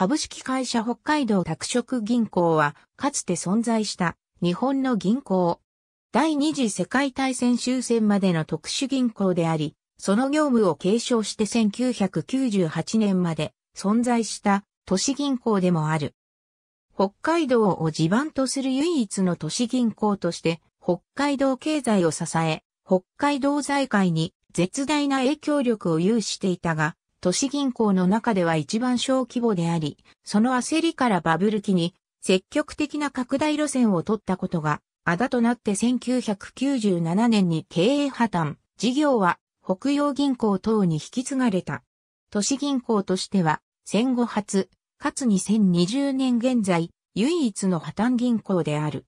株式会社北海道拓殖銀行は、かつて存在した日本の銀行。第二次世界大戦終戦までの特殊銀行であり、その業務を継承して1998年まで存在した都市銀行でもある。北海道を地盤とする唯一の都市銀行として、北海道経済を支え、北海道財界に絶大な影響力を有していたが、都市銀行の中では一番小規模であり、その焦りからバブル期に積極的な拡大路線を取ったことが、あだとなって1997年に経営破綻、事業は北洋銀行等に引き継がれた。都市銀行としては戦後初、かつ2020年現在、唯一の破綻銀行である。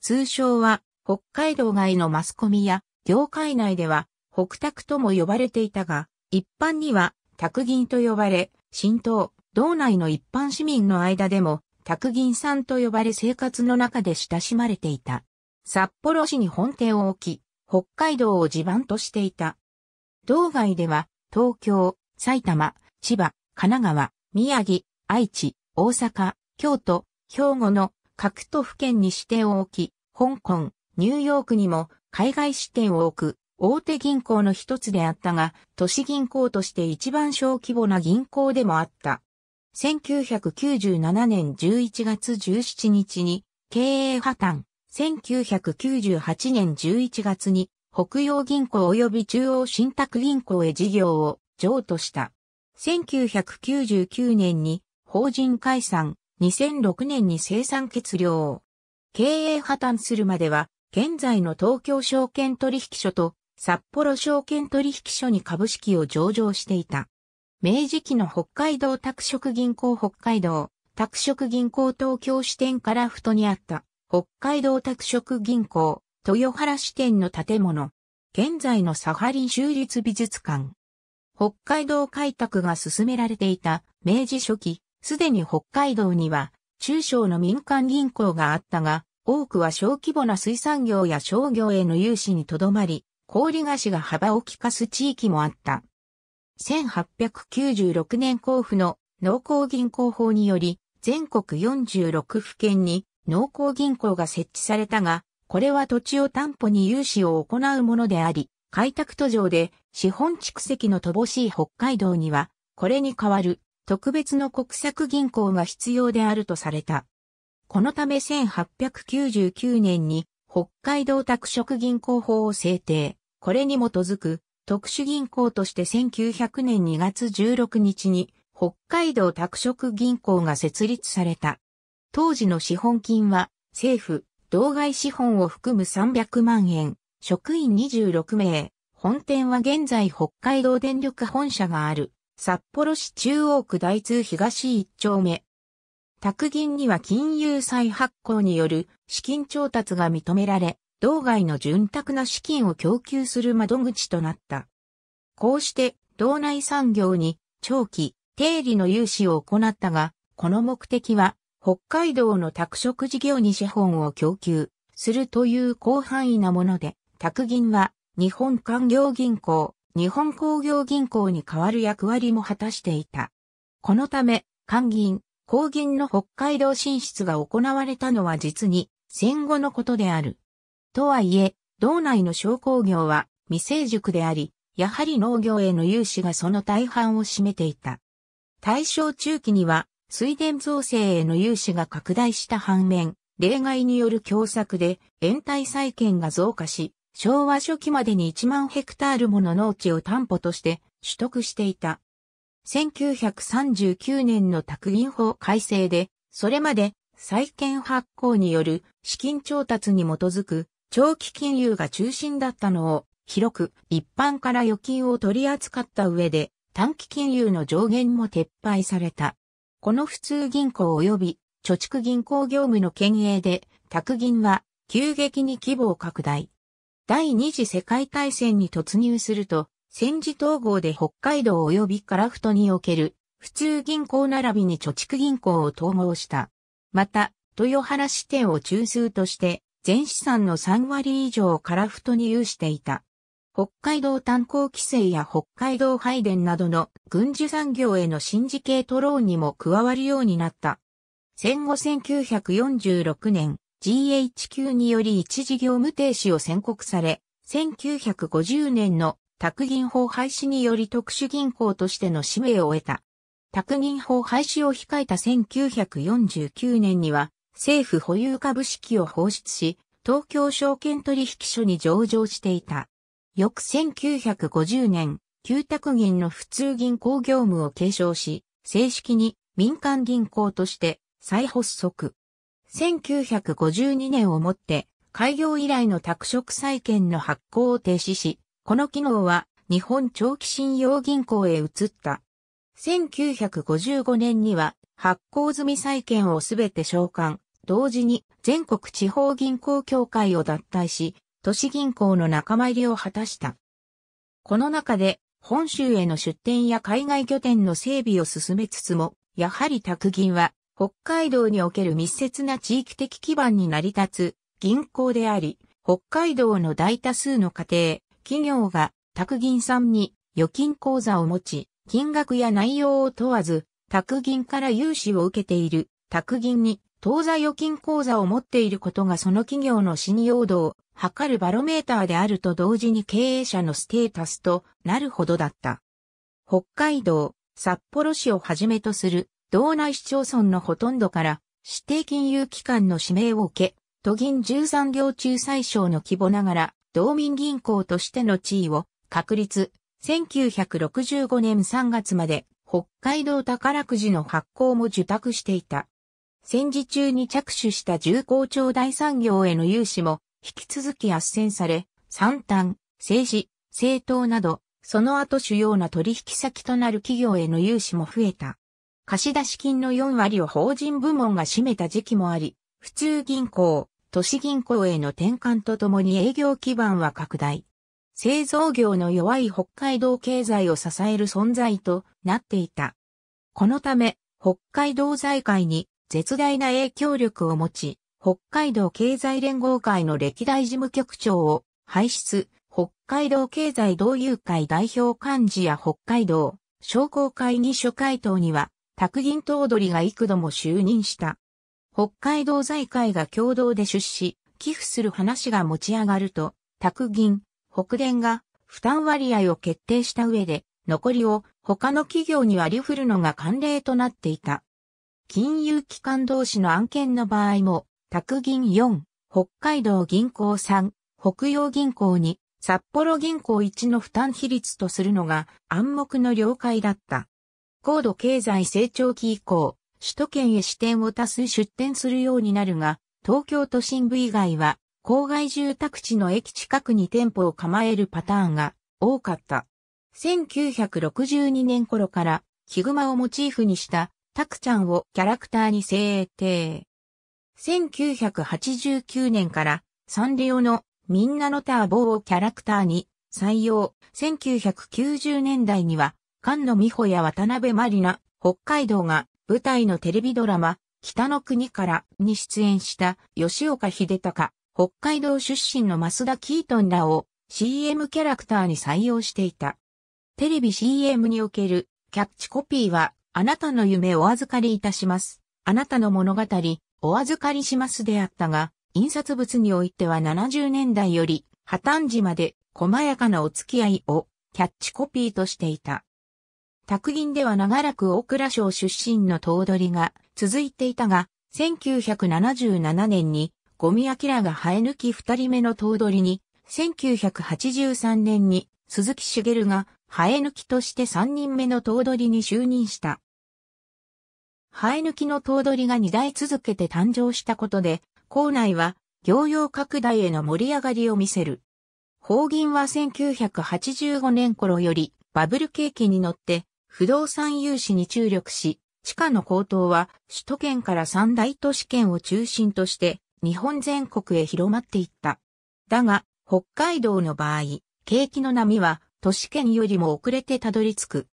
通称は北海道外のマスコミや業界内では北拓とも呼ばれていたが、一般には卓銀と呼ばれ、新党、道内の一般市民の間でも、卓銀さんと呼ばれ生活の中で親しまれていた。札幌市に本店を置き、北海道を地盤としていた。道外では、東京、埼玉、千葉、神奈川、宮城、愛知、大阪、京都、兵庫の各都府県に支店を置き、香港、ニューヨークにも海外支店を置く大手銀行の一つであったが、都市銀行として一番小規模な銀行でもあった。1997年11月17日に経営破綻、1998年11月に北洋銀行及び中央信託銀行へ事業を譲渡した。1999年に法人解散、2006年に生産欠量。経営破綻するまでは現在の東京証券取引所と札幌証券取引所に株式を上場していた。明治期の北海道拓殖銀行北海道、拓殖銀行東京支店からふとにあった、北海道拓殖銀行、豊原支店の建物。現在のサハリン州立美術館。北海道開拓が進められていた明治初期、すでに北海道には中小の民間銀行があったが、多くは小規模な水産業や商業への融資にとどまり、氷菓子が幅を利かす地域もあった。1896年交付の農工銀行法により、全国46府県に農工銀行が設置されたが、これは土地を担保に融資を行うものであり、開拓途上で資本蓄積の乏しい北海道には、これに代わる特別の国策銀行が必要であるとされた。このため1899年に北海道拓殖銀行法を制定。これに基づく特殊銀行として1900年2月16日に北海道拓殖銀行が設立された。当時の資本金は政府、当外資本を含む300万円、職員26名、本店は現在北海道電力本社がある札幌市中央区大通東1丁目。宅銀には金融再発行による資金調達が認められ、道外の潤沢な資金を供給する窓口となった。こうして、道内産業に長期、定理の融資を行ったが、この目的は、北海道の拓殖事業に資本を供給するという広範囲なもので、拓銀は日本官業銀行、日本工業銀行に代わる役割も果たしていた。このため、官銀、工銀の北海道進出が行われたのは実に戦後のことである。とはいえ、道内の商工業は未成熟であり、やはり農業への融資がその大半を占めていた。大正中期には、水田造成への融資が拡大した反面、例外による共作で延滞債権が増加し、昭和初期までに1万ヘクタールもの農地を担保として取得していた。1939年の宅銀法改正で、それまで債権発行による資金調達に基づく長期金融が中心だったのを、広く一般から預金を取り扱った上で、短期金融の上限も撤廃された。この普通銀行及び貯蓄銀行業務の県営で、宅銀は急激に規模を拡大。第二次世界大戦に突入すると、戦時統合で北海道及び樺太における普通銀行並びに貯蓄銀行を統合した。また、豊原支店を中枢として全資産の3割以上をカラフトに有していた。北海道炭鉱規制や北海道配電などの軍需産業への新時系トローンにも加わるようになった。戦後1946年、GHQ により一時業務停止を宣告され、1950年の宅銀法廃止により特殊銀行としての使命を得た。宅銀法廃止を控えた1949年には、政府保有株式を放出し、東京証券取引所に上場していた。翌1950年、旧宅銀の普通銀行業務を継承し、正式に民間銀行として再発足。1952年をもって開業以来の宅食債券の発行を停止し、この機能は日本長期信用銀行へ移った。1955年には発行済み債券をすべて償還、同時に全国地方銀行協会を脱退し、都市銀行の仲間入りを果たした。この中で、本州への出店や海外拠点の整備を進めつつも、やはり宅銀は、北海道における密接な地域的基盤に成り立つ銀行であり、北海道の大多数の家庭、企業が宅銀さんに預金口座を持ち、金額や内容を問わず、宅銀から融資を受けている宅銀に当座預金口座を持っていることがその企業の信用度を測るバロメーターであると同時に経営者のステータスとなるほどだった。北海道、札幌市をはじめとする道内市町村のほとんどから指定金融機関の指名を受け、都銀13行中最小の規模ながら、道民銀行としての地位を確立、1965年3月まで北海道宝くじの発行も受託していた。戦時中に着手した重工長大産業への融資も引き続き斡旋され、産端、政治、政党など、その後主要な取引先となる企業への融資も増えた。貸出金の4割を法人部門が占めた時期もあり、普通銀行、都市銀行への転換とともに営業基盤は拡大。製造業の弱い北海道経済を支える存在となっていた。このため、北海道財界に絶大な影響力を持ち、北海道経済連合会の歴代事務局長を輩出、北海道経済同友会代表幹事や北海道商工会議所会頭には、卓銀頭取が幾度も就任した。北海道財界が共同で出資、寄付する話が持ち上がると、卓銀、北電が負担割合を決定した上で、残りを他の企業に割り振るのが慣例となっていた。金融機関同士の案件の場合も、宅銀4、北海道銀行3、北洋銀行2、札幌銀行1の負担比率とするのが暗黙の了解だった。高度経済成長期以降、首都圏へ支店を多数出店するようになるが、東京都心部以外は、郊外住宅地の駅近くに店舗を構えるパターンが多かった。1962年頃から、ヒグマをモチーフにしたタクちゃんをキャラクターに制定。1989年からサンリオのみんなのターボをキャラクターに採用。1990年代には菅野美穂や渡辺まりな、北海道が舞台のテレビドラマ、北の国からに出演した吉岡秀隆、北海道出身の増田キートンらを CM キャラクターに採用していた。テレビ CM におけるキャッチコピーはあなたの夢お預かりいたします。あなたの物語、お預かりしますであったが、印刷物においては70年代より破綻時まで細やかなお付き合いをキャッチコピーとしていた。卓銀では長らく大倉省出身の頭取が続いていたが、1977年にゴミ明が生え抜き二人目の頭取に、1983年に鈴木茂が生え抜きとして3人目の頭取に就任した。生え抜きの頭取が2代続けて誕生したことで、校内は業用拡大への盛り上がりを見せる。法銀は1985年頃よりバブル景気に乗って不動産融資に注力し、地価の高騰は首都圏から三大都市圏を中心として日本全国へ広まっていった。だが、北海道の場合、景気の波は都市圏よりも遅れてたどり着く。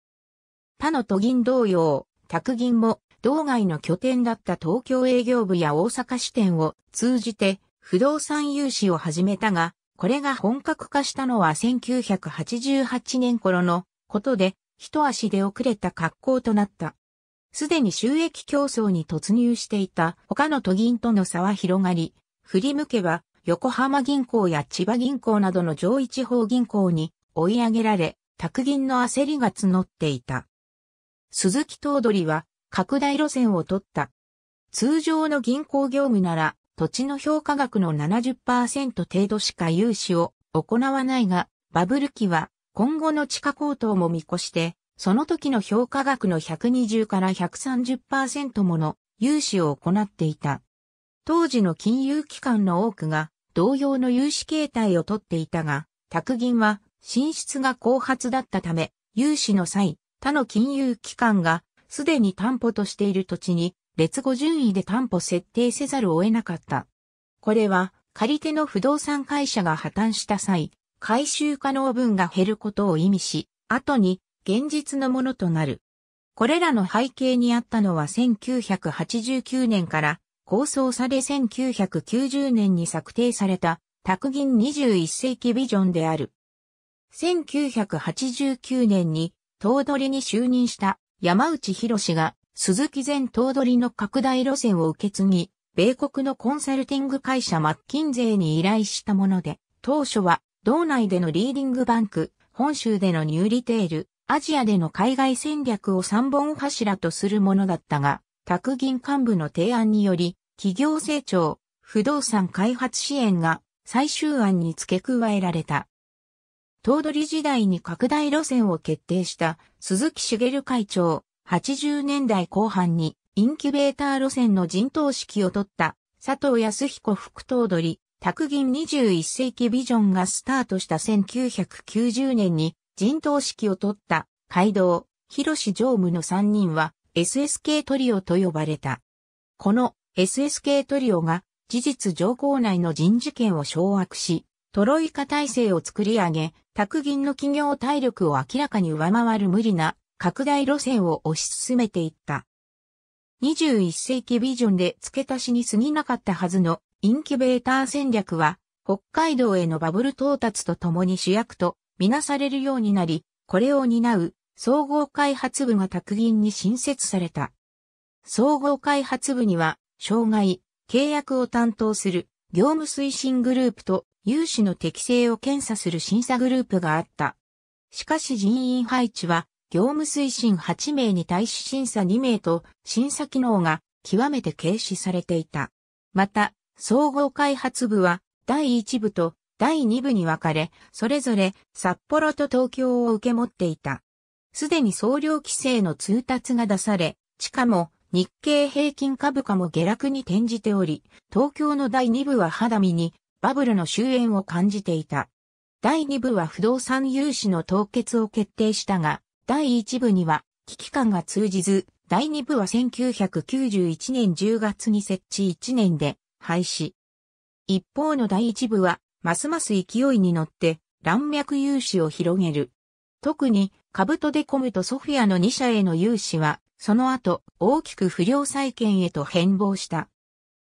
他の都銀同様、宅銀も道外の拠点だった東京営業部や大阪支店を通じて不動産融資を始めたが、これが本格化したのは1988年頃のことで、一足出遅れた格好となった。すでに収益競争に突入していた他の都銀との差は広がり、振り向けば横浜銀行や千葉銀行などの上位地方銀行に追い上げられ、卓銀の焦りが募っていた。鈴木頭取は拡大路線を取った。通常の銀行業務なら土地の評価額の70%程度しか融資を行わないが、バブル期は今後の地価高騰も見越して、その時の評価額の120から130%もの融資を行っていた。当時の金融機関の多くが同様の融資形態をとっていたが、卓銀は進出が後発だったため、融資の際、他の金融機関がすでに担保としている土地に劣後順位で担保設定せざるを得なかった。これは借り手の不動産会社が破綻した際、回収可能分が減ることを意味し、後に現実のものとなる。これらの背景にあったのは1989年から構想され1990年に策定された、卓銀21世紀ビジョンである。1989年に頭取に就任した山内博が鈴木前頭取の拡大路線を受け継ぎ、米国のコンサルティング会社マッキンゼーに依頼したもので、当初は道内でのリーディングバンク、本州でのニューリテール、アジアでの海外戦略を三本柱とするものだったが、宅銀幹部の提案により、企業成長、不動産開発支援が最終案に付け加えられた。東取時代に拡大路線を決定した鈴木茂会長、80年代後半にインキュベーター路線の陣頭指揮を取った佐藤康彦副東取、卓銀21世紀ビジョンがスタートした1990年に陣頭指揮を取った街道、広志常務の3人は SSK トリオと呼ばれた。この SSK トリオが事実上校内の人事権を掌握し、トロイカ体制を作り上げ、卓銀の企業体力を明らかに上回る無理な拡大路線を推し進めていった。21世紀ビジョンで付け足しに過ぎなかったはずのインキュベーター戦略は、北海道へのバブル到達とともに主役とみなされるようになり、これを担う総合開発部が卓銀に新設された。総合開発部には、障害、契約を担当する業務推進グループと融資の適正を検査する審査グループがあった。しかし人員配置は、業務推進8名に対し審査2名と、審査機能が極めて軽視されていた。また、総合開発部は、第1部と第2部に分かれ、それぞれ札幌と東京を受け持っていた。すでに総量規制の通達が出され、しかも日経平均株価も下落に転じており、東京の第2部は肌身にバブルの終焉を感じていた。第2部は不動産融資の凍結を決定したが、第1部には危機感が通じず、第2部は1991年10月に設置1年で廃止。一方の第1部は、ますます勢いに乗って、乱脈融資を広げる。特に、株とデコムとソフィアの2社への融資は、その後、大きく不良債権へと変貌した。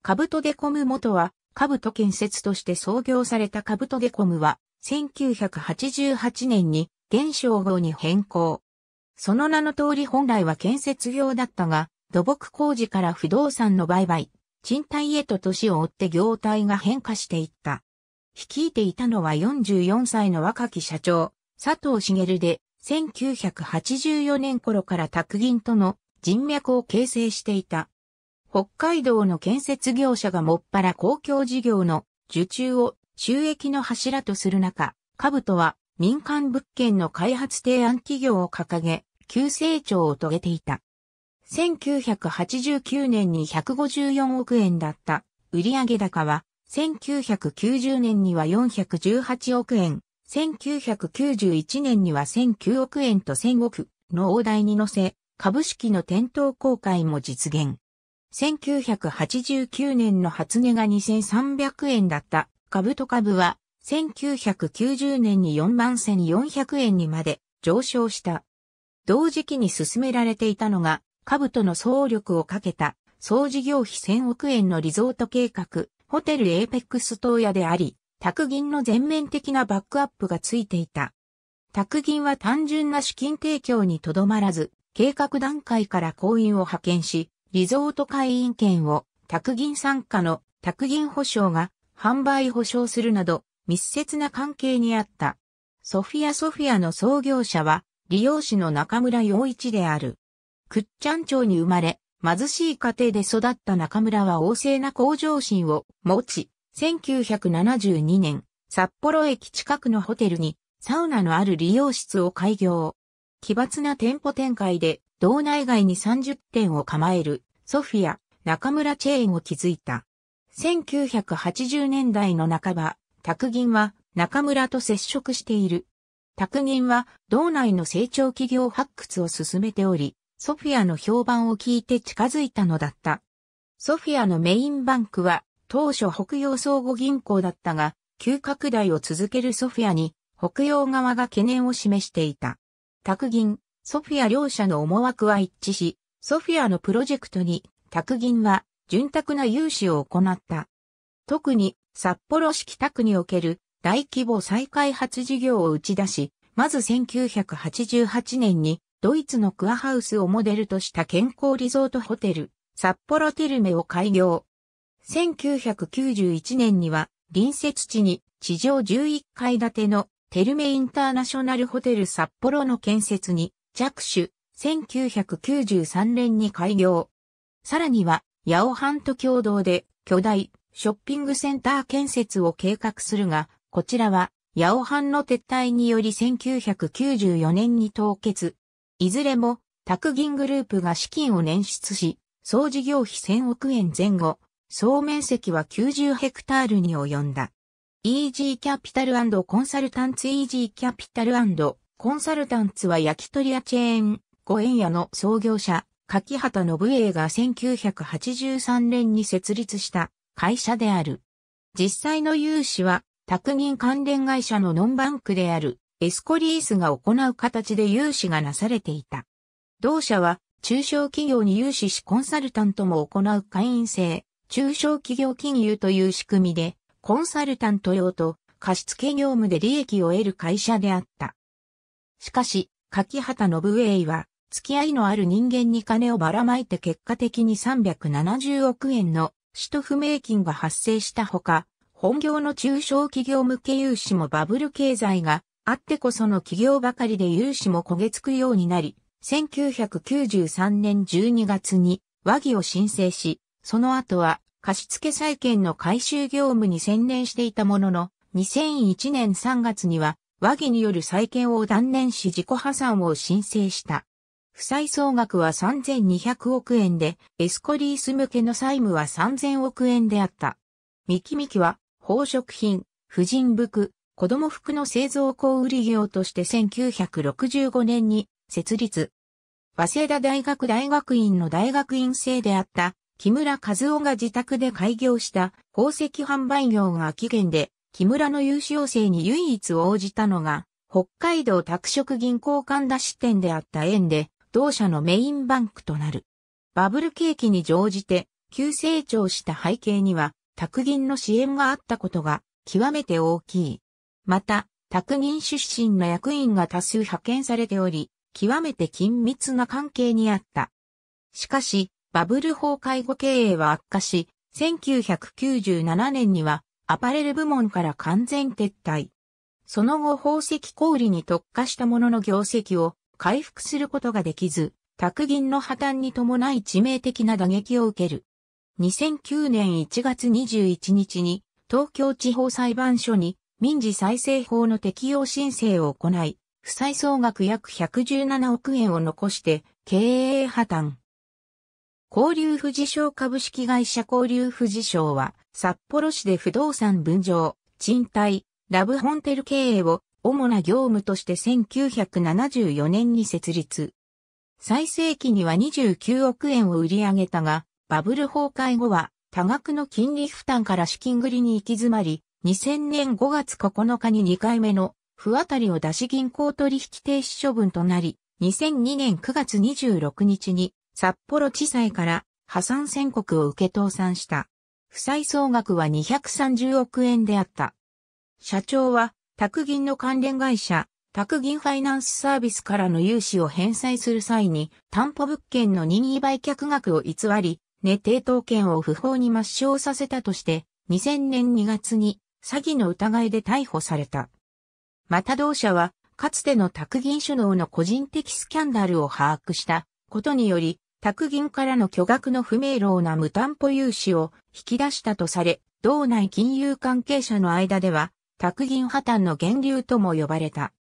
株とデコム元は、兜建設として創業された兜デコムは、1988年に、現象号に変更。その名の通り本来は建設業だったが、土木工事から不動産の売買、賃貸へと年を追って業態が変化していった。率いていたのは44歳の若き社長、佐藤茂で、1984年頃から宅銀との人脈を形成していた。北海道の建設業者がもっぱら公共事業の受注を収益の柱とする中、株とは民間物件の開発提案企業を掲げ、急成長を遂げていた。1989年に154億円だった売上高は、1990年には418億円、1991年には1009億円と1000億の大台に乗せ、株式の店頭公開も実現。1989年の初値が2300円だった株と株は1990年に4万1400円にまで上昇した。同時期に進められていたのが株との総力をかけた総事業費1000億円のリゾート計画、ホテルエーペックス東屋であり、宅銀の全面的なバックアップがついていた。宅銀は単純な資金提供にとどまらず、計画段階から行員を派遣し、リゾート会員権を、宅銀参加の宅銀保証が販売保証するなど密接な関係にあった。ソフィアソフィアの創業者は利用士の中村洋一である。くっちゃん町に生まれ、貧しい家庭で育った中村は旺盛な向上心を持ち、1972年、札幌駅近くのホテルにサウナのある利用室を開業。奇抜な店舗展開で、道内外に30店を構えるソフィア、中村チェーンを築いた。1980年代の半ば、卓銀は中村と接触している。卓銀は道内の成長企業発掘を進めており、ソフィアの評判を聞いて近づいたのだった。ソフィアのメインバンクは当初北洋相互銀行だったが、急拡大を続けるソフィアに北洋側が懸念を示していた。卓銀、ソフィア両者の思惑は一致し、ソフィアのプロジェクトに、宅銀は、潤沢な融資を行った。特に、札幌市北区における大規模再開発事業を打ち出し、まず1988年に、ドイツのクアハウスをモデルとした健康リゾートホテル、札幌テルメを開業。1991年には、隣接地に地上11階建てのテルメインターナショナルホテル札幌の建設に着手、1993年に開業。さらには、ヤオハンと共同で巨大ショッピングセンター建設を計画するが、こちらはヤオハンの撤退により1994年に凍結。いずれも、宅銀グループが資金を捻出し、総事業費1000億円前後、総面積は90ヘクタールに及んだ。EG キャピタルコンサルタンツ EG キャピタルコンサルタンツは焼き鳥屋チェーン五円屋の創業者、柿畑信英が1983年に設立した会社である。実際の融資は、宅銀関連会社のノンバンクであるエスコリースが行う形で融資がなされていた。同社は中小企業に融資しコンサルタントも行う会員制、中小企業金融という仕組みで、コンサルタント用と貸付業務で利益を得る会社であった。しかし、柿畑信英は付き合いのある人間に金をばらまいて結果的に370億円の使途不明金が発生したほか、本業の中小企業向け融資もバブル経済があってこその企業ばかりで融資も焦げつくようになり、1993年12月に和議を申請し、その後は貸付債権の回収業務に専念していたものの、2001年3月には和議による債権を断念し自己破産を申請した。負債総額は3200億円で、エスコリース向けの債務は3000億円であった。ミキミキは、宝飾品、婦人服、子供服の製造小売業として1965年に設立。早稲田大学大学院の大学院生であった木村和夫が自宅で開業した宝石販売業が起源で、木村の優勝要請に唯一応じたのが、北海道拓殖銀行神田支店であった縁で、同社のメインバンクとなる。バブル景気に乗じて急成長した背景には、宅銀の支援があったことが極めて大きい。また、宅銀出身の役員が多数派遣されており、極めて緊密な関係にあった。しかし、バブル崩壊後経営は悪化し、1997年にはアパレル部門から完全撤退。その後宝石小売に特化したものの業績を回復することができず、卓銀の破綻に伴い致命的な打撃を受ける。2009年1月21日に東京地方裁判所に民事再生法の適用申請を行い、負債総額約117億円を残して経営破綻。交流富士商株式会社交流富士商は札幌市で不動産分譲、賃貸、ラブホンテル経営を主な業務として1974年に設立。最盛期には29億円を売り上げたが、バブル崩壊後は多額の金利負担から資金繰りに行き詰まり、2000年5月9日に2回目の不当たりを出し銀行取引停止処分となり、2002年9月26日に札幌地裁から破産宣告を受け倒産した。負債総額は230億円であった。社長は宅銀の関連会社、宅銀ファイナンスサービスからの融資を返済する際に、担保物件の任意売却額を偽り、値抵当権を不法に抹消させたとして、2000年2月に詐欺の疑いで逮捕された。また同社は、かつての宅銀首脳の個人的スキャンダルを把握したことにより、宅銀からの巨額の不明朗な無担保融資を引き出したとされ、道内金融関係者の間では、宅銀破綻の源流とも呼ばれた。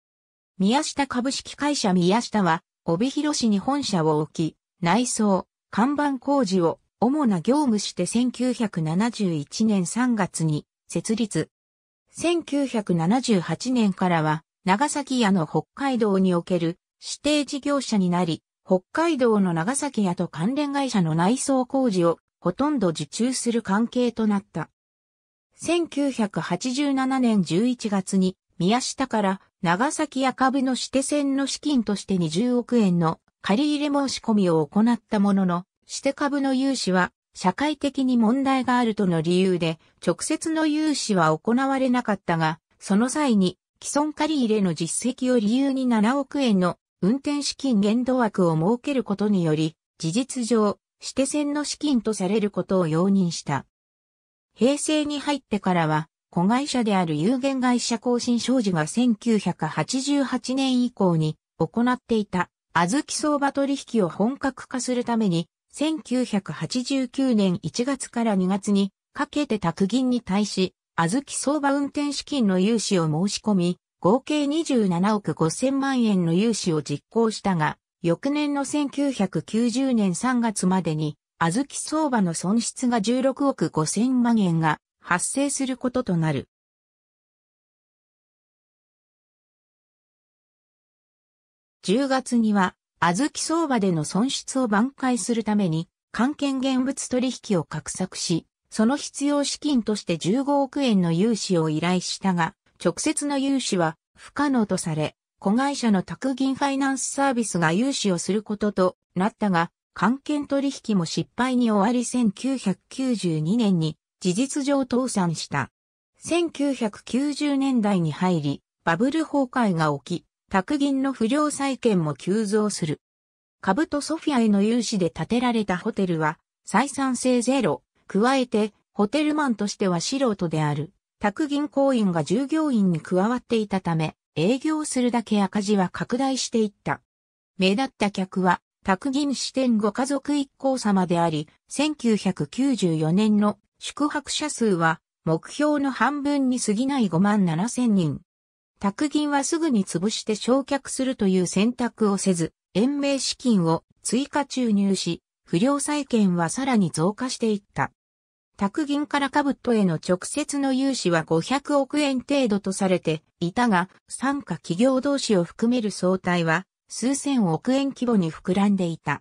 宮下株式会社宮下は、帯広市に本社を置き、内装、看板工事を主な業務して1971年3月に設立。1978年からは長崎屋の北海道における指定事業者になり、北海道の長崎屋と関連会社の内装工事をほとんど受注する関係となった。1987年11月に宮下から長崎赤部の指定船の資金として20億円の借入申し込みを行ったものの、指定株の融資は社会的に問題があるとの理由で直接の融資は行われなかったが、その際に既存借入れの実績を理由に7億円の運転資金限度枠を設けることにより、事実上、指定船の資金とされることを容認した。平成に入ってからは、子会社である有限会社更新商事が1988年以降に行っていた、小豆相場取引を本格化するために、1989年1月から2月にかけて宅銀に対し、小豆相場運転資金の融資を申し込み、合計27億5000万円の融資を実行したが、翌年の1990年3月までに小豆相場の損失が16億5 0万円が発生することとなる。10月には、小豆相場での損失を挽回するために、関係現物取引を画策し、その必要資金として15億円の融資を依頼したが、直接の融資は不可能とされ、子会社の宅銀ファイナンスサービスが融資をすることとなったが、関係取引も失敗に終わり1992年に事実上倒産した。1990年代に入り、バブル崩壊が起き、宅銀の不良債権も急増する。株とソフィアへの融資で建てられたホテルは、採算性ゼロ、加えて、ホテルマンとしては素人である、宅銀行員が従業員に加わっていたため、営業するだけ赤字は拡大していった。目立った客は、卓銀支店ご家族一行様であり、1994年の宿泊者数は目標の半分に過ぎない5万7千人。卓銀はすぐに潰して焼却するという選択をせず、延命資金を追加注入し、不良債権はさらに増加していった。卓銀から兜への直接の融資は500億円程度とされていたが、参加企業同士を含める総体は数千億円規模に膨らんでいた。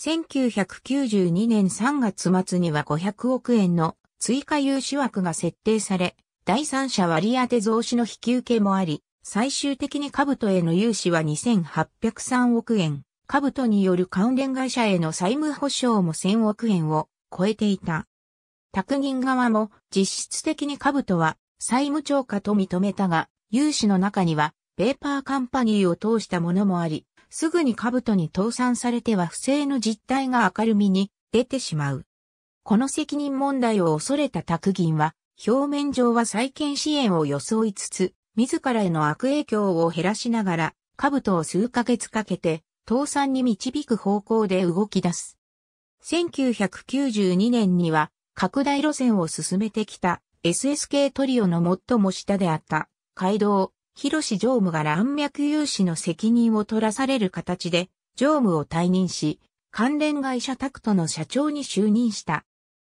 1992年3月末には500億円の追加融資枠が設定され、第三者割当増資の引き受けもあり、最終的に兜への融資は2803億円、兜による関連会社への債務保証も1000億円を超えていた。宅銀側も実質的に兜は債務超過と認めたが、融資の中にはペーパーカンパニーを通したものもあり、すぐに兜に倒産されては不正の実態が明るみに出てしまう。この責任問題を恐れた卓銀は、表面上は再建支援を装いつつ、自らへの悪影響を減らしながら、兜を数ヶ月かけて、倒産に導く方向で動き出す。1992年には、拡大路線を進めてきた SSK トリオの最も下であった、街道、広志常務が乱脈融資の責任を取らされる形で、常務を退任し、関連会社タクトの社長に就任した。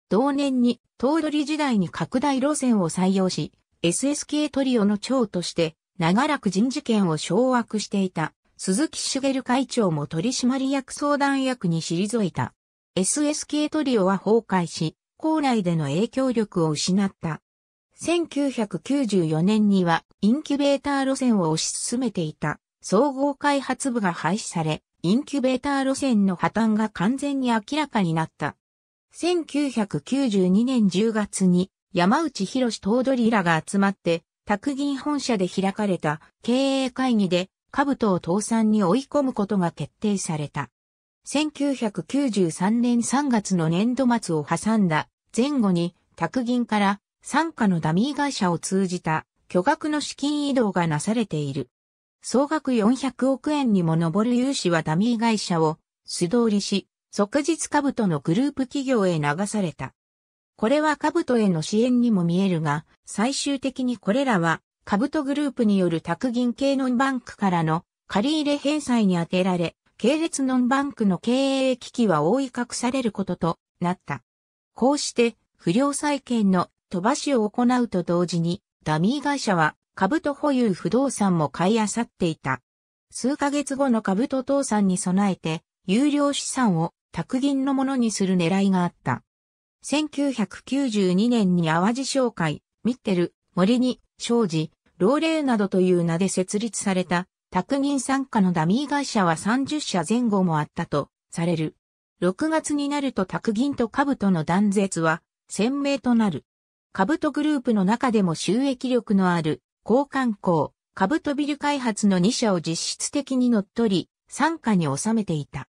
同年に、頭取時代に拡大路線を採用し、SSK トリオの長として、長らく人事権を掌握していた、鈴木茂会長も取締役相談役に退いた。SSK トリオは崩壊し、校内での影響力を失った。1994年にはインキュベーター路線を推し進めていた総合開発部が廃止され、インキュベーター路線の破綻が完全に明らかになった。1992年10月に山内博頭取らが集まって、卓銀本社で開かれた経営会議で兜を倒産に追い込むことが決定された。1993年3月の年度末を挟んだ前後に卓銀から傘下のダミー会社を通じた巨額の資金移動がなされている。総額400億円にも上る融資はダミー会社を素通りし、即日株とのグループ企業へ流された。これは株とへの支援にも見えるが、最終的にこれらは株とグループによる宅銀系ノンバンクからの借入れ返済に充てられ、系列ノンバンクの経営危機は覆い隠されることとなった。こうして不良債権の飛ばしを行うと同時に、ダミー会社は株と保有不動産も買い漁っていた。数ヶ月後の株と倒産に備えて、有料資産を宅銀のものにする狙いがあった。1992年に淡路商会、ミッテル、森に、庄司、老齢などという名で設立された、宅銀参加のダミー会社は30社前後もあったとされる。6月になると宅銀と株との断絶は鮮明となる。トグループの中でも収益力のある、交換ブトビル開発の2社を実質的に乗っ取り、参加に収めていた。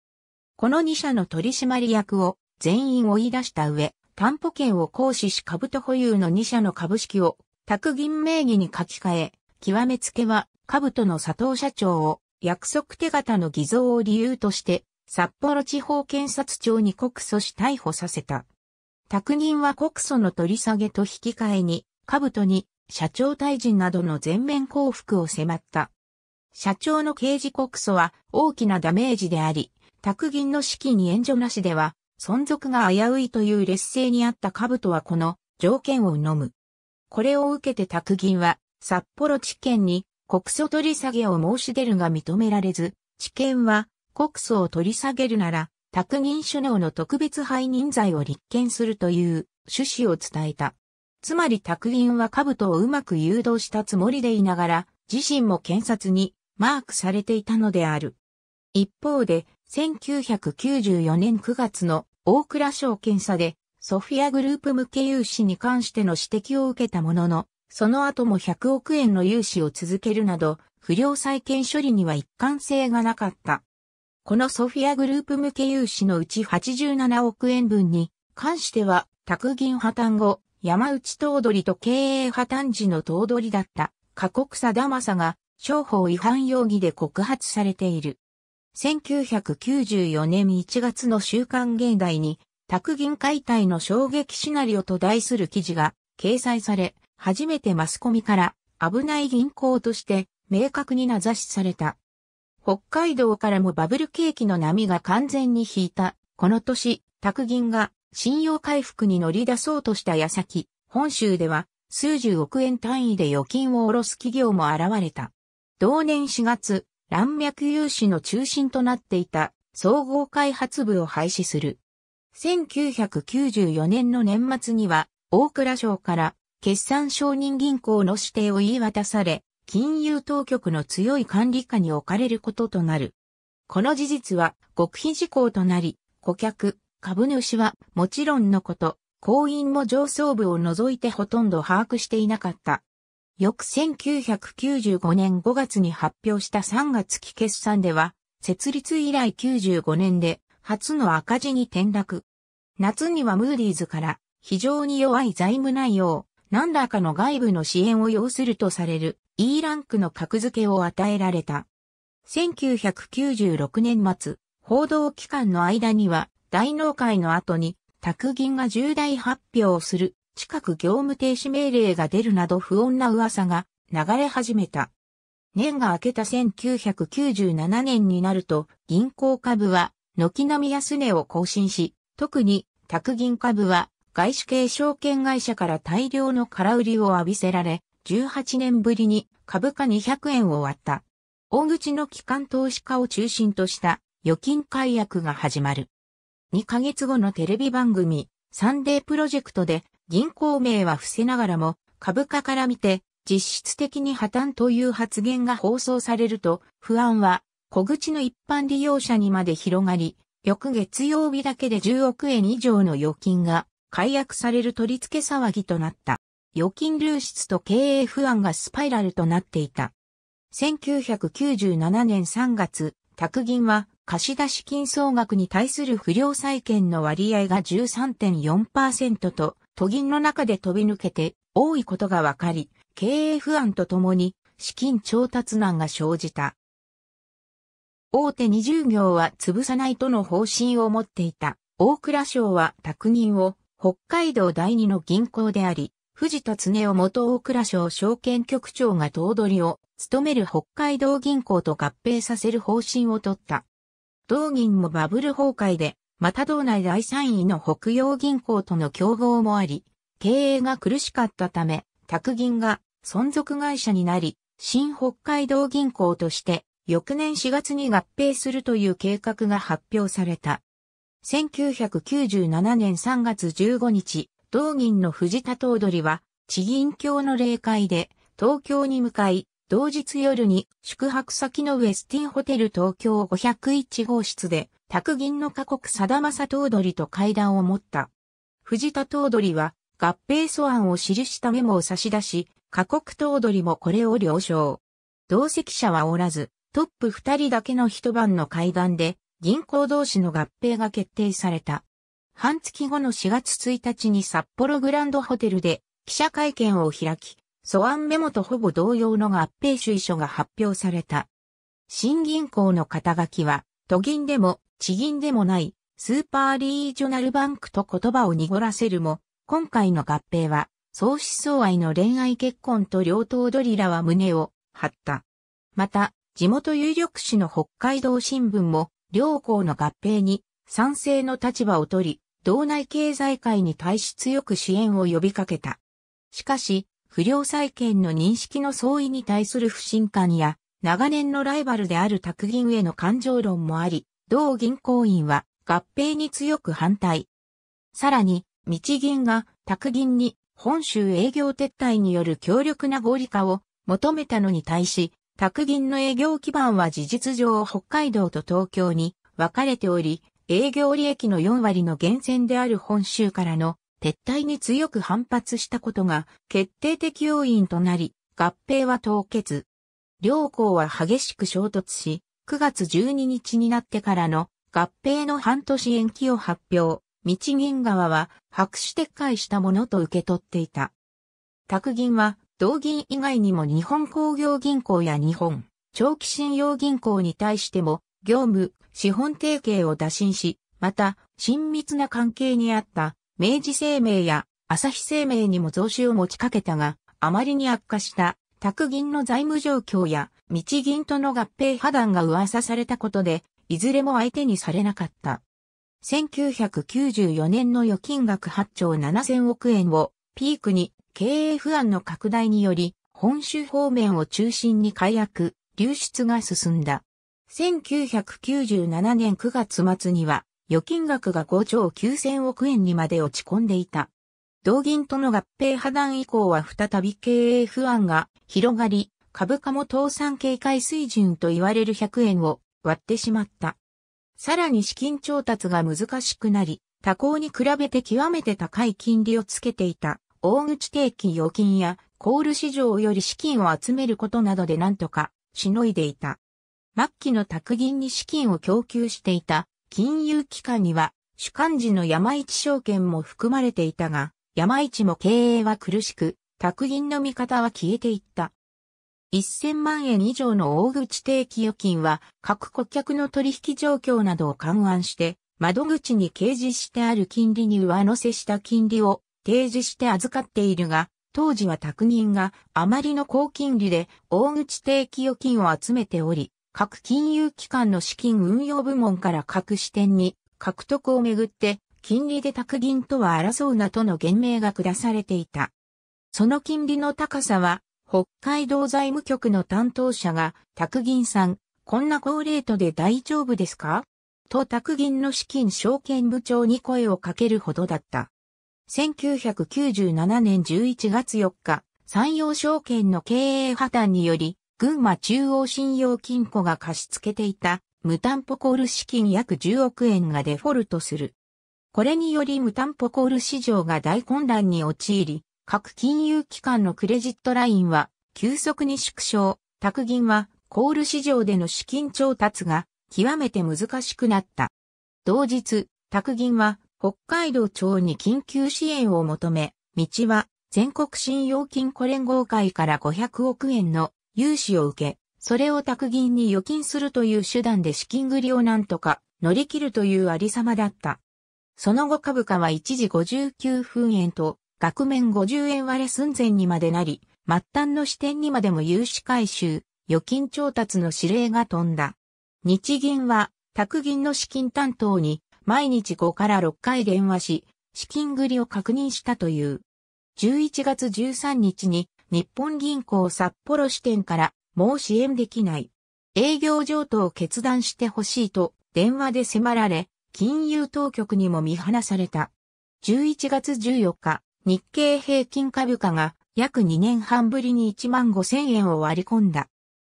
この2社の取締役を全員追い出した上、担保権を行使し株と保有の2社の株式を、宅銀名義に書き換え、極めつけは、株との佐藤社長を、約束手形の偽造を理由として、札幌地方検察庁に告訴し逮捕させた。宅任は告訴の取り下げと引き換えに、兜に社長退陣などの全面降伏を迫った。社長の刑事告訴は大きなダメージであり、託銀の資金援助なしでは存続が危ういという劣勢にあった兜はこの条件を飲む。これを受けて託銀は札幌地検に告訴取り下げを申し出るが認められず、地検は告訴を取り下げるなら託銀首脳の特別背任罪を立件するという趣旨を伝えた。つまり託銀は兜をうまく誘導したつもりでいながら、自身も検察にマークされていたのである。一方で、1994年9月の大倉省検査で、ソフィアグループ向け融資に関しての指摘を受けたものの、その後も100億円の融資を続けるなど、不良債権処理には一貫性がなかった。このソフィアグループ向け融資のうち87億円分に関しては、宅銀破綻後、山内頭取と経営破綻時の頭取だった過酷さだまさが、商法違反容疑で告発されている。1994年1月の週刊芸大に、宅銀解体の衝撃シナリオと題する記事が掲載され、初めてマスコミから危ない銀行として明確に名指しされた。北海道からもバブル景気の波が完全に引いた。この年、宅銀が信用回復に乗り出そうとした矢先、本州では数十億円単位で預金を下ろす企業も現れた。同年4月、乱脈融資の中心となっていた総合開発部を廃止する。1994年の年末には、大蔵省から決算承認銀行の指定を言い渡され、金融当局の強い管理下に置かれることとなる。この事実は極秘事項となり、顧客、株主はもちろんのこと、行員も上層部を除いてほとんど把握していなかった。翌1995年5月に発表した3月期決算では、設立以来95年で初の赤字に転落。夏にはムーディーズから非常に弱い財務内容、何らかの外部の支援を要するとされる E ランクの格付けを与えられた。1996年末、報道期間の間には、大納会の後に、宅銀が重大発表をする、近く業務停止命令が出るなど不穏な噂が流れ始めた。年が明けた1997年になると、銀行株は、軒並み安値を更新し、特に、宅銀株は、外資系証券会社から大量の空売りを浴びせられ、18年ぶりに株価200円を割った。大口の機関投資家を中心とした預金解約が始まる。2ヶ月後のテレビ番組、サンデープロジェクトで銀行名は伏せながらも株価から見て実質的に破綻という発言が放送されると不安は小口の一般利用者にまで広がり、翌月曜日だけで10億円以上の預金が解約される取り付け騒ぎとなった。預金流出と経営不安がスパイラルとなっていた。1997年3月、宅銀は貸出金総額に対する不良債権の割合が13.4%と、都銀の中で飛び抜けて多いことが分かり、経営不安とともに資金調達難が生じた。大手20業は潰さないとの方針を持っていた大倉省は宅銀を北海道第二の銀行であり、藤田恒夫元大倉省証券局長が頭取を務める北海道銀行と合併させる方針を取った。同銀もバブル崩壊で、また道内第3位の北洋銀行との競合もあり、経営が苦しかったため、宅銀が存続会社になり、新北海道銀行として、翌年4月に合併するという計画が発表された。1997年3月15日、道銀の藤田頭取は、地銀橋の霊界で、東京に向かい、同日夜に宿泊先のウェスティンホテル東京501号室で、卓銀の家国貞正頭取と会談を持った。藤田頭取は、合併素案を記したメモを差し出し、家国頭取もこれを了承。同席者はおらず、トップ二人だけの一晩の会談で、銀行同士の合併が決定された。半月後の4月1日に札幌グランドホテルで記者会見を開き、素案メモとほぼ同様の合併主意書が発表された。新銀行の肩書きは、都銀でも、地銀でもない、スーパーリージョナルバンクと言葉を濁らせるも、今回の合併は、相思相愛の恋愛結婚と両党ドリラは胸を張った。また、地元有力紙の北海道新聞も、両校の合併に賛成の立場を取り、道内経済界に対し強く支援を呼びかけた。しかし、不良債権の認識の相違に対する不信感や、長年のライバルである卓銀への感情論もあり、同銀行員は合併に強く反対。さらに、日銀が卓銀に本州営業撤退による強力な合理化を求めたのに対し、卓銀の営業基盤は事実上北海道と東京に分かれており、営業利益の4割の源泉である本州からの撤退に強く反発したことが決定的要因となり、合併は凍結。両校は激しく衝突し、9月12日になってからの合併の半年延期を発表、日銀側は白紙撤回したものと受け取っていた。宅銀は同銀以外にも日本工業銀行や日本長期信用銀行に対しても業務資本提携を打診し、また、親密な関係にあった明治生命や朝日生命にも増資を持ちかけたが、あまりに悪化した宅銀の財務状況や日銀との合併破談が噂されたことで、いずれも相手にされなかった。1994年の預金額8兆7000億円をピークに経営不安の拡大により本州方面を中心に解約、流出が進んだ。1997年9月末には、預金額が5兆9000億円にまで落ち込んでいた。同銀との合併破断以降は再び経営不安が広がり、株価も倒産警戒水準と言われる100円を割ってしまった。さらに資金調達が難しくなり、他行に比べて極めて高い金利をつけていた大口定期預金やコール市場より資金を集めることなどでなんとかしのいでいた。末期の宅銀に資金を供給していた金融機関には主幹事の山市証券も含まれていたが、山市も経営は苦しく、宅銀の見方は消えていった。1000万円以上の大口定期預金は各顧客の取引状況などを勘案して、窓口に掲示してある金利に上乗せした金利を提示して預かっているが、当時は宅銀があまりの高金利で大口定期預金を集めており、各金融機関の資金運用部門から各支店に獲得をめぐって金利で託銀とは争うなとの言明が下されていた。その金利の高さは北海道財務局の担当者が託銀さん、こんな高レートで大丈夫ですかと託銀の資金証券部長に声をかけるほどだった。1997年11月4日、山陽証券の経営破綻により、群馬中央信用金庫が貸し付けていた無担保コール資金約10億円がデフォルトする。これにより無担保コール市場が大混乱に陥り、各金融機関のクレジットラインは急速に縮小、宅銀はコール市場での資金調達が極めて難しくなった。同日、宅銀は北海道庁に緊急支援を求め、道は全国信用金庫連合会から500億円の融資を受け、それを託銀に預金するという手段で資金繰りをなんとか乗り切るというありさまだった。その後株価は一時59分円と、額面50円割れ寸前にまでなり、末端の視点にまでも融資回収、預金調達の指令が飛んだ。日銀は、託銀の資金担当に、毎日5から6回電話し、資金繰りを確認したという。11月13日に、日本銀行札幌支店からもう支援できない。営業譲渡を決断してほしいと電話で迫られ、金融当局にも見放された。11月14日、日経平均株価が約2年半ぶりに1万5千円を割り込んだ。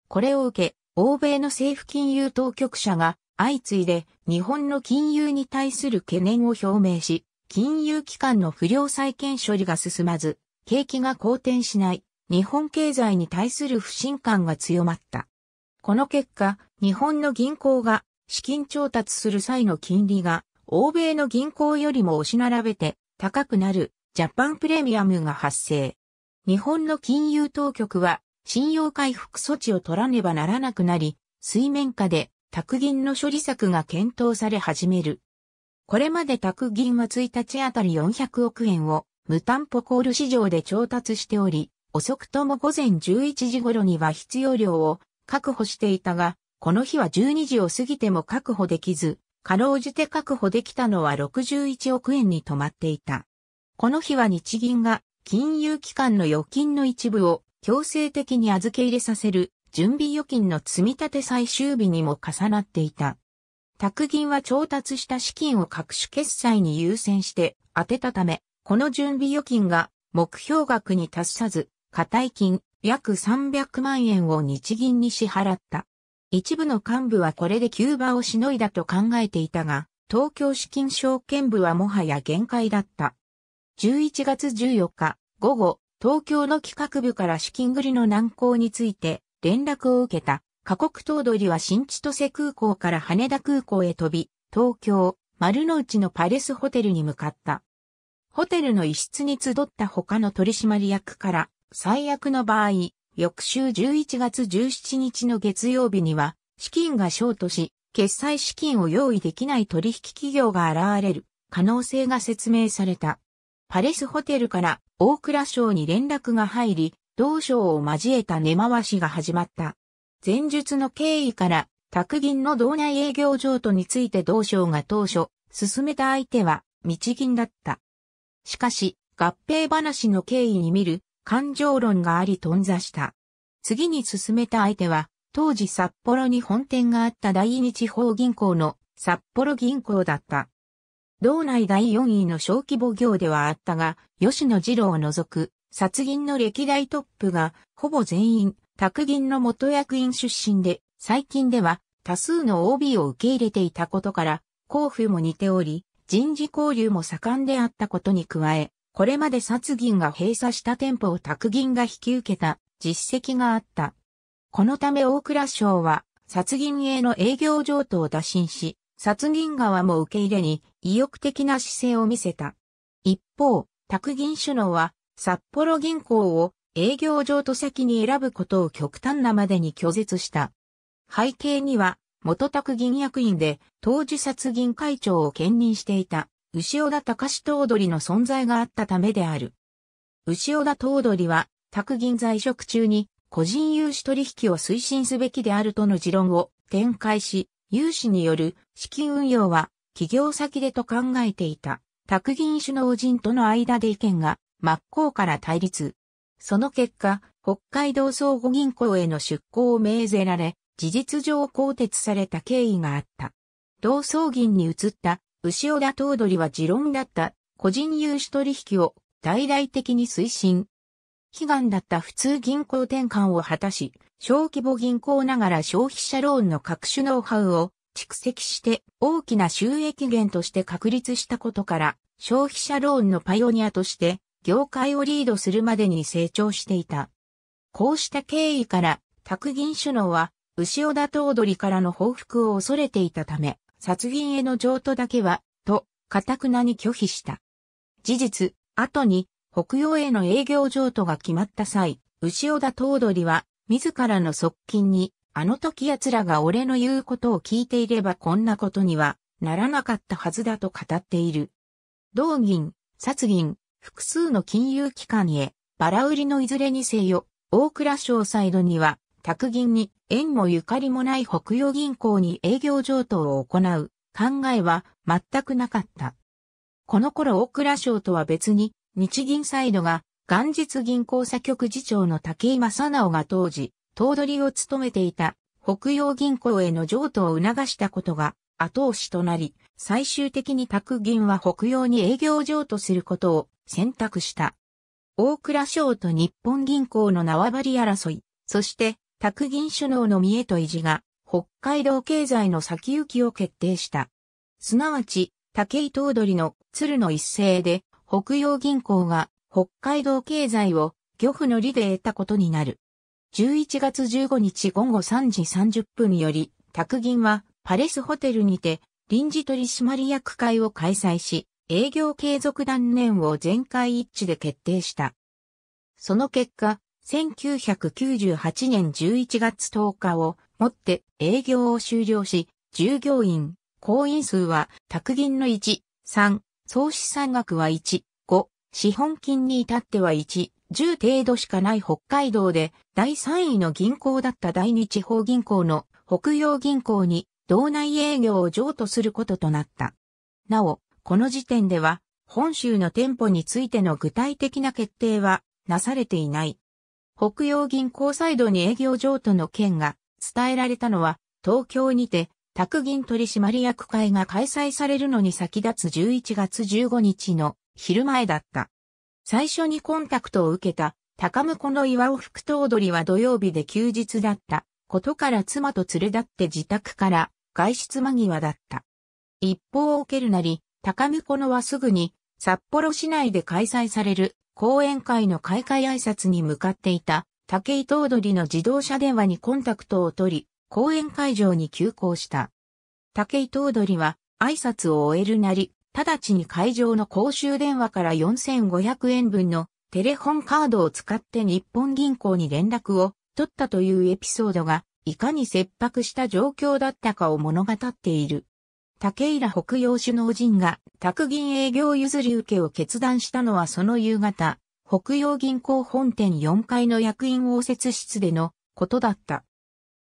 これを受け、欧米の政府金融当局者が相次いで日本の金融に対する懸念を表明し、金融機関の不良債権処理が進まず、景気が好転しない日本経済に対する不信感が強まった。この結果、日本の銀行が資金調達する際の金利が欧米の銀行よりも押し並べて高くなるジャパンプレミアムが発生。日本の金融当局は信用回復措置を取らねばならなくなり、水面下で宅銀の処理策が検討され始める。これまで宅銀は1日あたり400億円を無担保コール市場で調達しており、遅くとも午前11時頃には必要量を確保していたが、この日は12時を過ぎても確保できず、かろうじて確保できたのは61億円に止まっていた。この日は日銀が金融機関の預金の一部を強制的に預け入れさせる準備預金の積立最終日にも重なっていた。宅銀は調達した資金を各種決済に優先して当てたため、この準備預金が目標額に達さず、課題金約300万円を日銀に支払った。一部の幹部はこれで急場をしのいだと考えていたが、東京資金証券部はもはや限界だった。11月14日午後、東京の企画部から資金繰りの難航について連絡を受けた。過酷頭取は新千歳空港から羽田空港へ飛び、東京、丸の内のパレスホテルに向かった。ホテルの一室に集った他の取締役から、最悪の場合、翌週11月17日の月曜日には、資金がショートし、決済資金を用意できない取引企業が現れる可能性が説明された。パレスホテルから大倉省に連絡が入り、同省を交えた根回しが始まった。前述の経緯から、宅銀の道内営業譲渡について同省が当初、進めた相手は、日銀だった。しかし、合併話の経緯に見る感情論があり頓挫した。次に進めた相手は、当時札幌に本店があった第二地方銀行の札幌銀行だった。道内第4位の小規模業ではあったが、吉野二郎を除く、殺銀の歴代トップが、ほぼ全員、宅銀の元役員出身で、最近では多数の OB を受け入れていたことから、交付も似ており、人事交流も盛んであったことに加え、これまで殺銀が閉鎖した店舗を宅銀が引き受けた実績があった。このため大倉省は殺銀への営業譲渡を打診し、殺銀側も受け入れに意欲的な姿勢を見せた。一方、宅銀首脳は札幌銀行を営業譲渡先に選ぶことを極端なまでに拒絶した。背景には元宅銀役員で、当時殺銀会長を兼任していた、牛尾田隆頭取の存在があったためである。牛尾田頭取は、宅銀在職中に、個人融資取引を推進すべきであるとの持論を展開し、融資による資金運用は企業先でと考えていた、宅銀首脳陣との間で意見が真っ向から対立。その結果、北海道相互銀行への出向を命ぜられ、事実上更迭された経緯があった。同葬銀に移った牛尾田頭取は持論だった個人融資取引を大々的に推進。悲願だった普通銀行転換を果たし、小規模銀行ながら消費者ローンの各種ノウハウを蓄積して大きな収益源として確立したことから、消費者ローンのパイオニアとして業界をリードするまでに成長していた。こうした経緯から、宅銀首脳は牛田頭取からの報復を恐れていたため、殺銀への譲渡だけは、と、かたくなに拒否した。事実、後に、北洋への営業譲渡が決まった際、牛田頭取は、自らの側近に、あの時奴らが俺の言うことを聞いていればこんなことにはならなかったはずだと語っている。同銀、殺銀、複数の金融機関へ、バラ売りのいずれにせよ、大倉省サイドには、宅銀に縁もゆかりもない北洋銀行に営業譲渡を行う考えは全くなかった。この頃大倉省とは別に日銀サイドが元日銀行査局次長の竹井正直が当時、頭取を務めていた北洋銀行への譲渡を促したことが後押しとなり、最終的に宅銀は北洋に営業譲渡することを選択した。大倉省と日本銀行の縄張り争い、そして卓銀首脳の見栄と維持が、北海道経済の先行きを決定した。すなわち、竹井東取の鶴の一斉で、北洋銀行が北海道経済を漁夫の利で得たことになる。11月15日午後3時30分より、卓銀はパレスホテルにて臨時取締役会を開催し、営業継続断念を全会一致で決定した。その結果、1998年11月10日をもって営業を終了し、従業員、行員数は、宅銀の1、3、総資産額は1、5、資本金に至っては1、10程度しかない北海道で第3位の銀行だった第二地方銀行の北洋銀行に道内営業を譲渡することとなった。なお、この時点では本州の店舗についての具体的な決定はなされていない。北洋銀行サイドに営業譲渡の件が伝えられたのは、東京にて、宅銀取締役会が開催されるのに先立つ11月15日の昼前だった。最初にコンタクトを受けた高婿の岩尾副頭取は土曜日で休日だったことから妻と連れ立って自宅から外出間際だった。一報を受けるなり、高婿のはすぐに札幌市内で開催される講演会の開会挨拶に向かっていた竹井東取の自動車電話にコンタクトを取り、講演会場に急行した。竹井東取は挨拶を終えるなり、直ちに会場の公衆電話から4500円分のテレホンカードを使って日本銀行に連絡を取ったというエピソードが、いかに切迫した状況だったかを物語っている。竹平北洋首脳陣が宅銀営業譲り受けを決断したのはその夕方、北洋銀行本店4階の役員応接室でのことだった。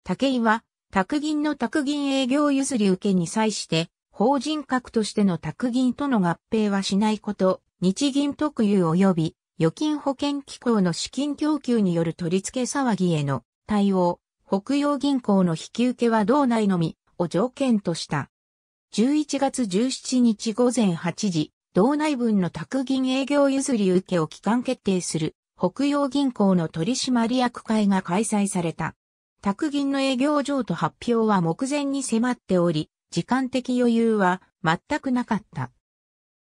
竹井は、宅銀の宅銀営業譲り受けに際して、法人格としての宅銀との合併はしないこと、日銀特有及び預金保険機構の資金供給による取り付け騒ぎへの対応、北洋銀行の引き受けは道内のみを条件とした。11月17日午前8時、道内分の宅銀営業譲り受けを期間決定する北洋銀行の取締役会が開催された。宅銀の営業譲渡発表は目前に迫っており、時間的余裕は全くなかった。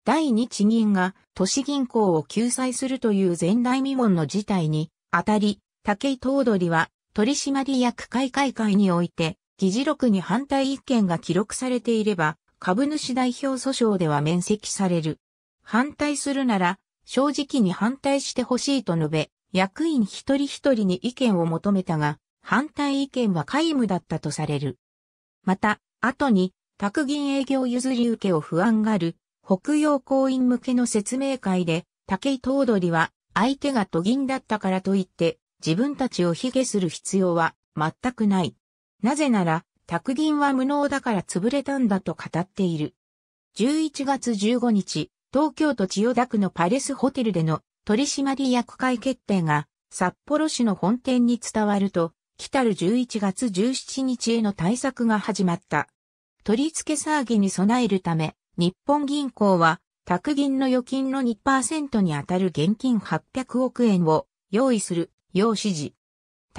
第二地銀が都市銀行を救済するという前代未聞の事態にあたり、竹井東取は取締役会開会において議事録に反対意見が記録されていれば、株主代表訴訟では免責される。反対するなら、正直に反対してほしいと述べ、役員一人一人に意見を求めたが、反対意見は皆無だったとされる。また、後に、宅銀営業譲り受けを不安がる、北洋行員向けの説明会で、竹井頭取は、相手が都銀だったからといって、自分たちを卑下する必要は全くない。なぜなら、卓銀は無能だから潰れたんだと語っている。11月15日、東京都千代田区のパレスホテルでの取締役会決定が札幌市の本店に伝わると、来たる11月17日への対策が始まった。取り付け騒ぎに備えるため、日本銀行は、宅銀の預金の2%に当たる現金800億円を用意する、要指示。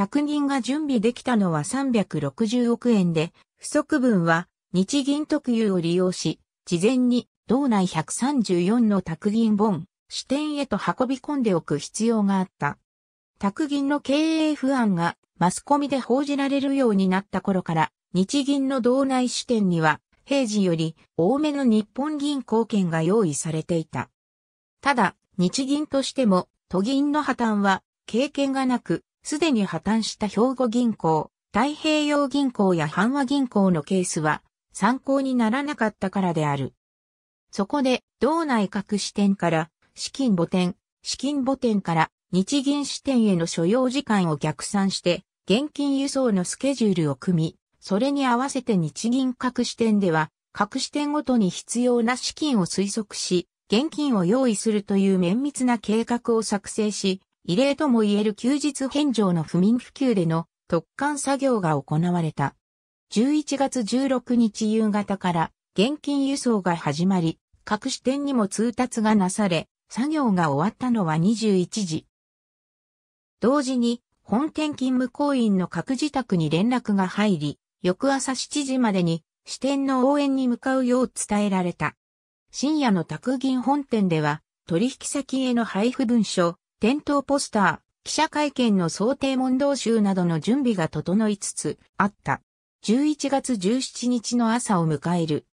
宅銀が準備できたのは360億円で、不足分は日銀特有を利用し、事前に道内134の宅銀本、支店へと運び込んでおく必要があった。宅銀の経営不安がマスコミで報じられるようになった頃から、日銀の道内支店には、平時より多めの日本銀行券が用意されていた。ただ、日銀としても、都銀の破綻は経験がなく、すでに破綻した兵庫銀行、太平洋銀行や阪和銀行のケースは参考にならなかったからである。そこで、道内各支店から資金母店、資金母店から日銀支店への所要時間を逆算して、現金輸送のスケジュールを組み、それに合わせて日銀各支店では、各支店ごとに必要な資金を推測し、現金を用意するという綿密な計画を作成し、異例とも言える休日返上の不眠不休での突貫作業が行われた。11月16日夕方から現金輸送が始まり、各支店にも通達がなされ、作業が終わったのは21時。同時に、本店勤務行員の各自宅に連絡が入り、翌朝7時までに支店の応援に向かうよう伝えられた。深夜の宅銀本店では、取引先への配布文書、店頭ポスター、記者会見の想定問答集などの準備が整いつつあった。11月17日の朝を迎える。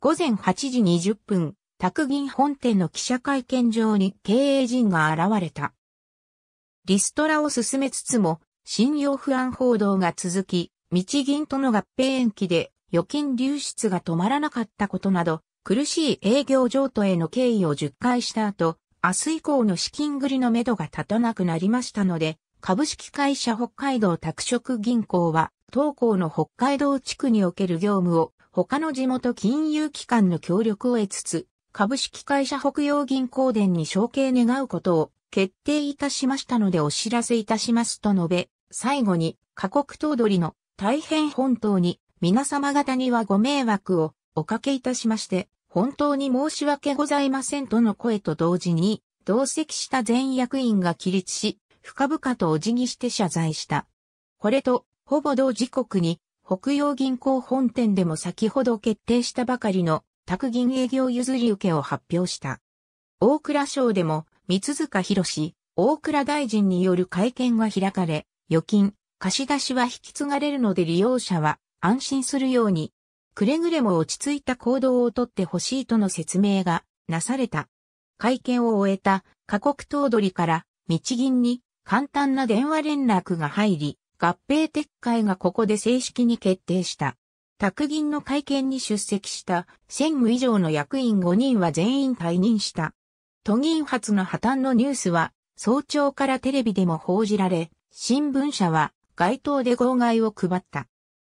午前8時20分、卓銀本店の記者会見場に経営陣が現れた。リストラを進めつつも、信用不安報道が続き、日銀との合併延期で預金流出が止まらなかったことなど、苦しい営業譲渡への経緯を10回した後、明日以降の資金繰りのめどが立たなくなりましたので、株式会社北海道拓殖銀行は、当行の北海道地区における業務を、他の地元金融機関の協力を得つつ、株式会社北洋銀行伝に承継願うことを決定いたしましたのでお知らせいたしますと述べ、最後に、過酷頭取の大変本当に皆様方にはご迷惑をおかけいたしまして、本当に申し訳ございませんとの声と同時に、同席した全役員が起立し、深々とお辞儀して謝罪した。これと、ほぼ同時刻に、北洋銀行本店でも先ほど決定したばかりの、宅銀営業譲り受けを発表した。大倉省でも、三塚博士、大倉大臣による会見が開かれ、預金、貸し出しは引き継がれるので利用者は安心するようにくれぐれも落ち着いた行動をとってほしいとの説明がなされた。会見を終えた過酷頭取から日銀に簡単な電話連絡が入り、合併撤回がここで正式に決定した。宅銀の会見に出席した専務以上の役員5人は全員退任した。都銀発の破綻のニュースは早朝からテレビでも報じられ、新聞社は街頭で号外を配った。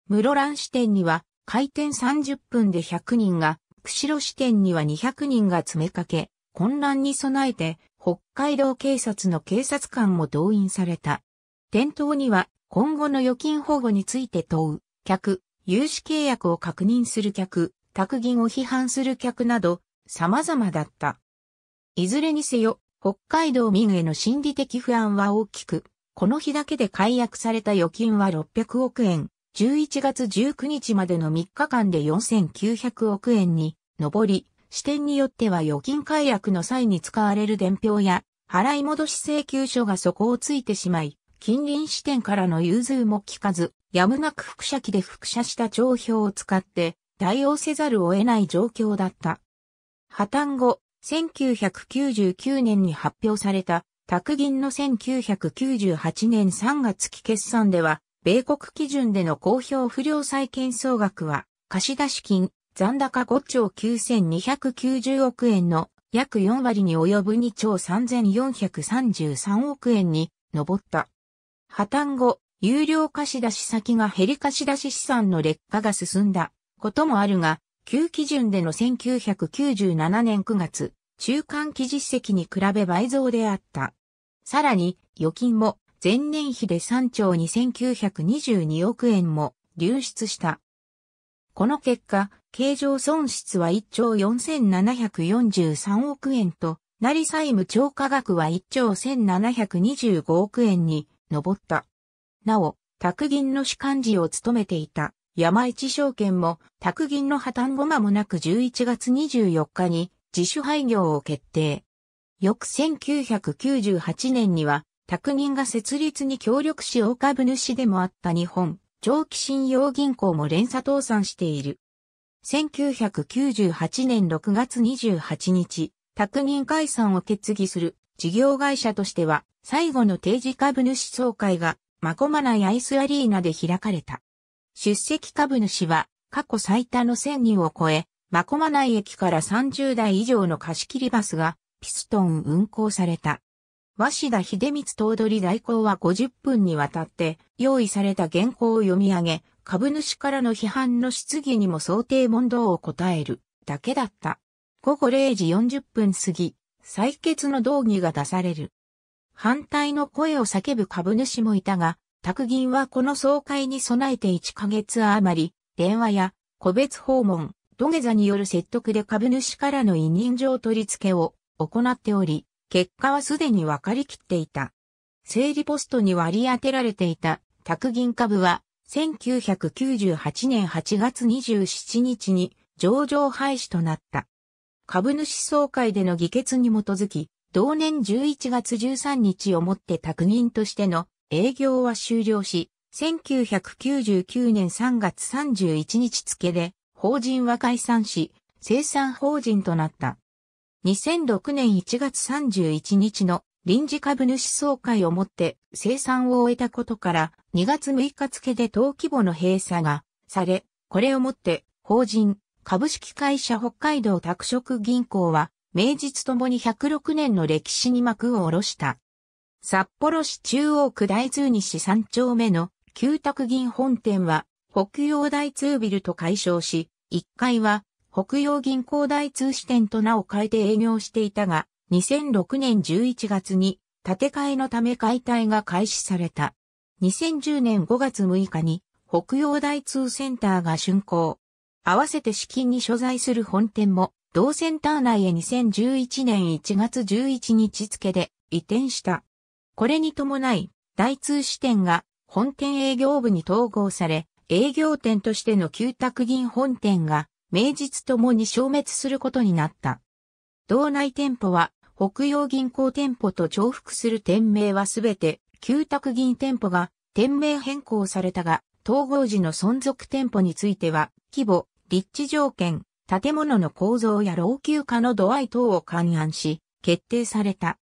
室蘭支店には開店30分で100人が、釧路支店には200人が詰めかけ、混乱に備えて、北海道警察の警察官も動員された。店頭には、今後の預金保護について問う、客、融資契約を確認する客、宅銀を批判する客など、様々だった。いずれにせよ、北海道民への心理的不安は大きく、この日だけで解約された預金は600億円、11月19日までの3日間で4900億円に上り、支店によっては預金解約の際に使われる伝票や払い戻し請求書が底をついてしまい、近隣支店からの融通も効かず、やむなく副社機で副社した帳票を使って対応せざるを得ない状況だった。破綻後、1999年に発表された、宅銀の1998年3月期決算では、米国基準での公表不良債権総額は、貸出金、残高5兆9290億円の約4割に及ぶ2兆3433億円に上った。破綻後、有料貸出先が減り貸出資産の劣化が進んだこともあるが、旧基準での1997年9月、中間期実績に比べ倍増であった。さらに、預金も前年比で3兆2922億円も流出した。この結果、経常損失は1兆4743億円と、なり債務超過額は1兆1725億円に上った。なお、宅銀の主幹事を務めていた山一証券も宅銀の破綻後間もなく11月24日に自主廃業を決定。翌1998年には宅人が設立に協力し大株主でもあった日本、長期信用銀行も連鎖倒産している。1998年6月28日、宅人解散を決議する事業会社としては最後の定時株主総会がマコマナいアイスアリーナで開かれた。出席株主は過去最多の1000人を超え、マコマナい駅から30台以上の貸し切りバスがピストン運行された。鷲田秀光頭取代行は50分にわたって用意された原稿を読み上げ、株主からの批判の質疑にも想定問答を答えるだけだった。午後0時40分過ぎ、採決の動議が出される。反対の声を叫ぶ株主もいたが、卓銀はこの総会に備えて1ヶ月余り、電話や個別訪問、土下座による説得で株主からの委任状取り付けを行っており、結果はすでに分かりきっていた。整理ポストに割り当てられていた、宅銀株は、1998年8月27日に上場廃止となった。株主総会での議決に基づき、同年11月13日をもって宅銀としての営業は終了し、1999年3月31日付で法人は解散し、生産法人となった。2006年1月31日の臨時株主総会をもって生産を終えたことから2月6日付で登規模の閉鎖がされ、これをもって法人株式会社北海道拓殖銀行は名実ともに106年の歴史に幕を下ろした。札幌市中央区大通西3丁目の旧拓銀本店は北洋大通ビルと解消し、1階は北洋銀行大通支店と名を変えて営業していたが、2006年11月に建て替えのため解体が開始された。2010年5月6日に北洋大通センターが竣工。合わせて資金に所在する本店も同センター内へ2011年1月11日付で移転した。これに伴い、大通支店が本店営業部に統合され、営業店としての旧宅銀本店が名実ともに消滅することになった。道内店舗は北洋銀行店舗と重複する店名はすべて旧宅銀店舗が店名変更されたが、統合時の存続店舗については、規模、立地条件、建物の構造や老朽化の度合い等を勘案し、決定された。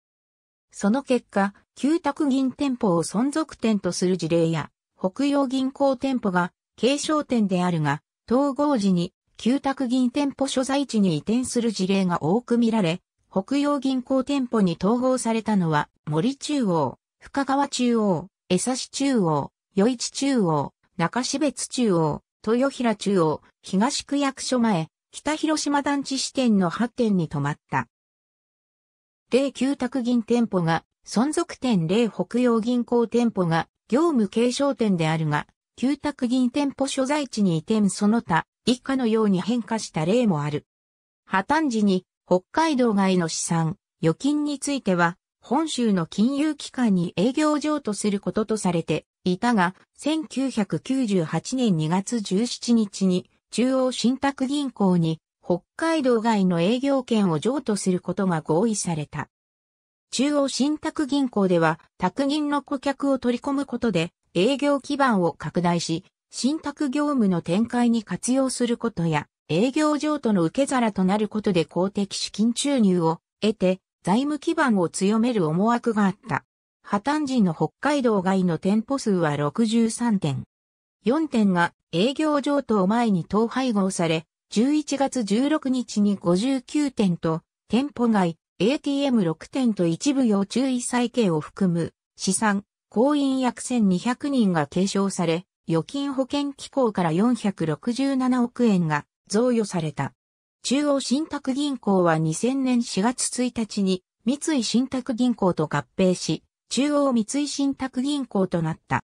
その結果、旧宅銀店舗を存続店とする事例や、北洋銀行店舗が継承店であるが、統合時に旧宅銀店舗所在地に移転する事例が多く見られ、北洋銀行店舗に統合されたのは、森中央、深川中央、江差市中央、余市中央、中標津中央、豊平中央、東区役所前、北広島団地支店の発展に泊まった。例旧宅銀店舗が、存続店例北洋銀行店舗が、業務継承店であるが、旧宅銀店舗所在地に移転その他、以下のように変化した例もある。破綻時に北海道外の資産、預金については、本州の金融機関に営業譲渡することとされていたが、1998年2月17日に中央信託銀行に北海道外の営業権を譲渡することが合意された。中央信託銀行では、宅銀の顧客を取り込むことで営業基盤を拡大し、信託業務の展開に活用することや、営業譲渡の受け皿となることで公的資金注入を得て、財務基盤を強める思惑があった。破綻時の北海道外の店舗数は63店。4店が営業譲渡を前に統廃合され、11月16日に59店と、店舗外、ATM6 店と一部要注意再建を含む、資産、行員約1200人が継承され、預金保険機構から467億円が贈与された。中央信託銀行は2000年4月1日に三井信託銀行と合併し、中央三井信託銀行となった。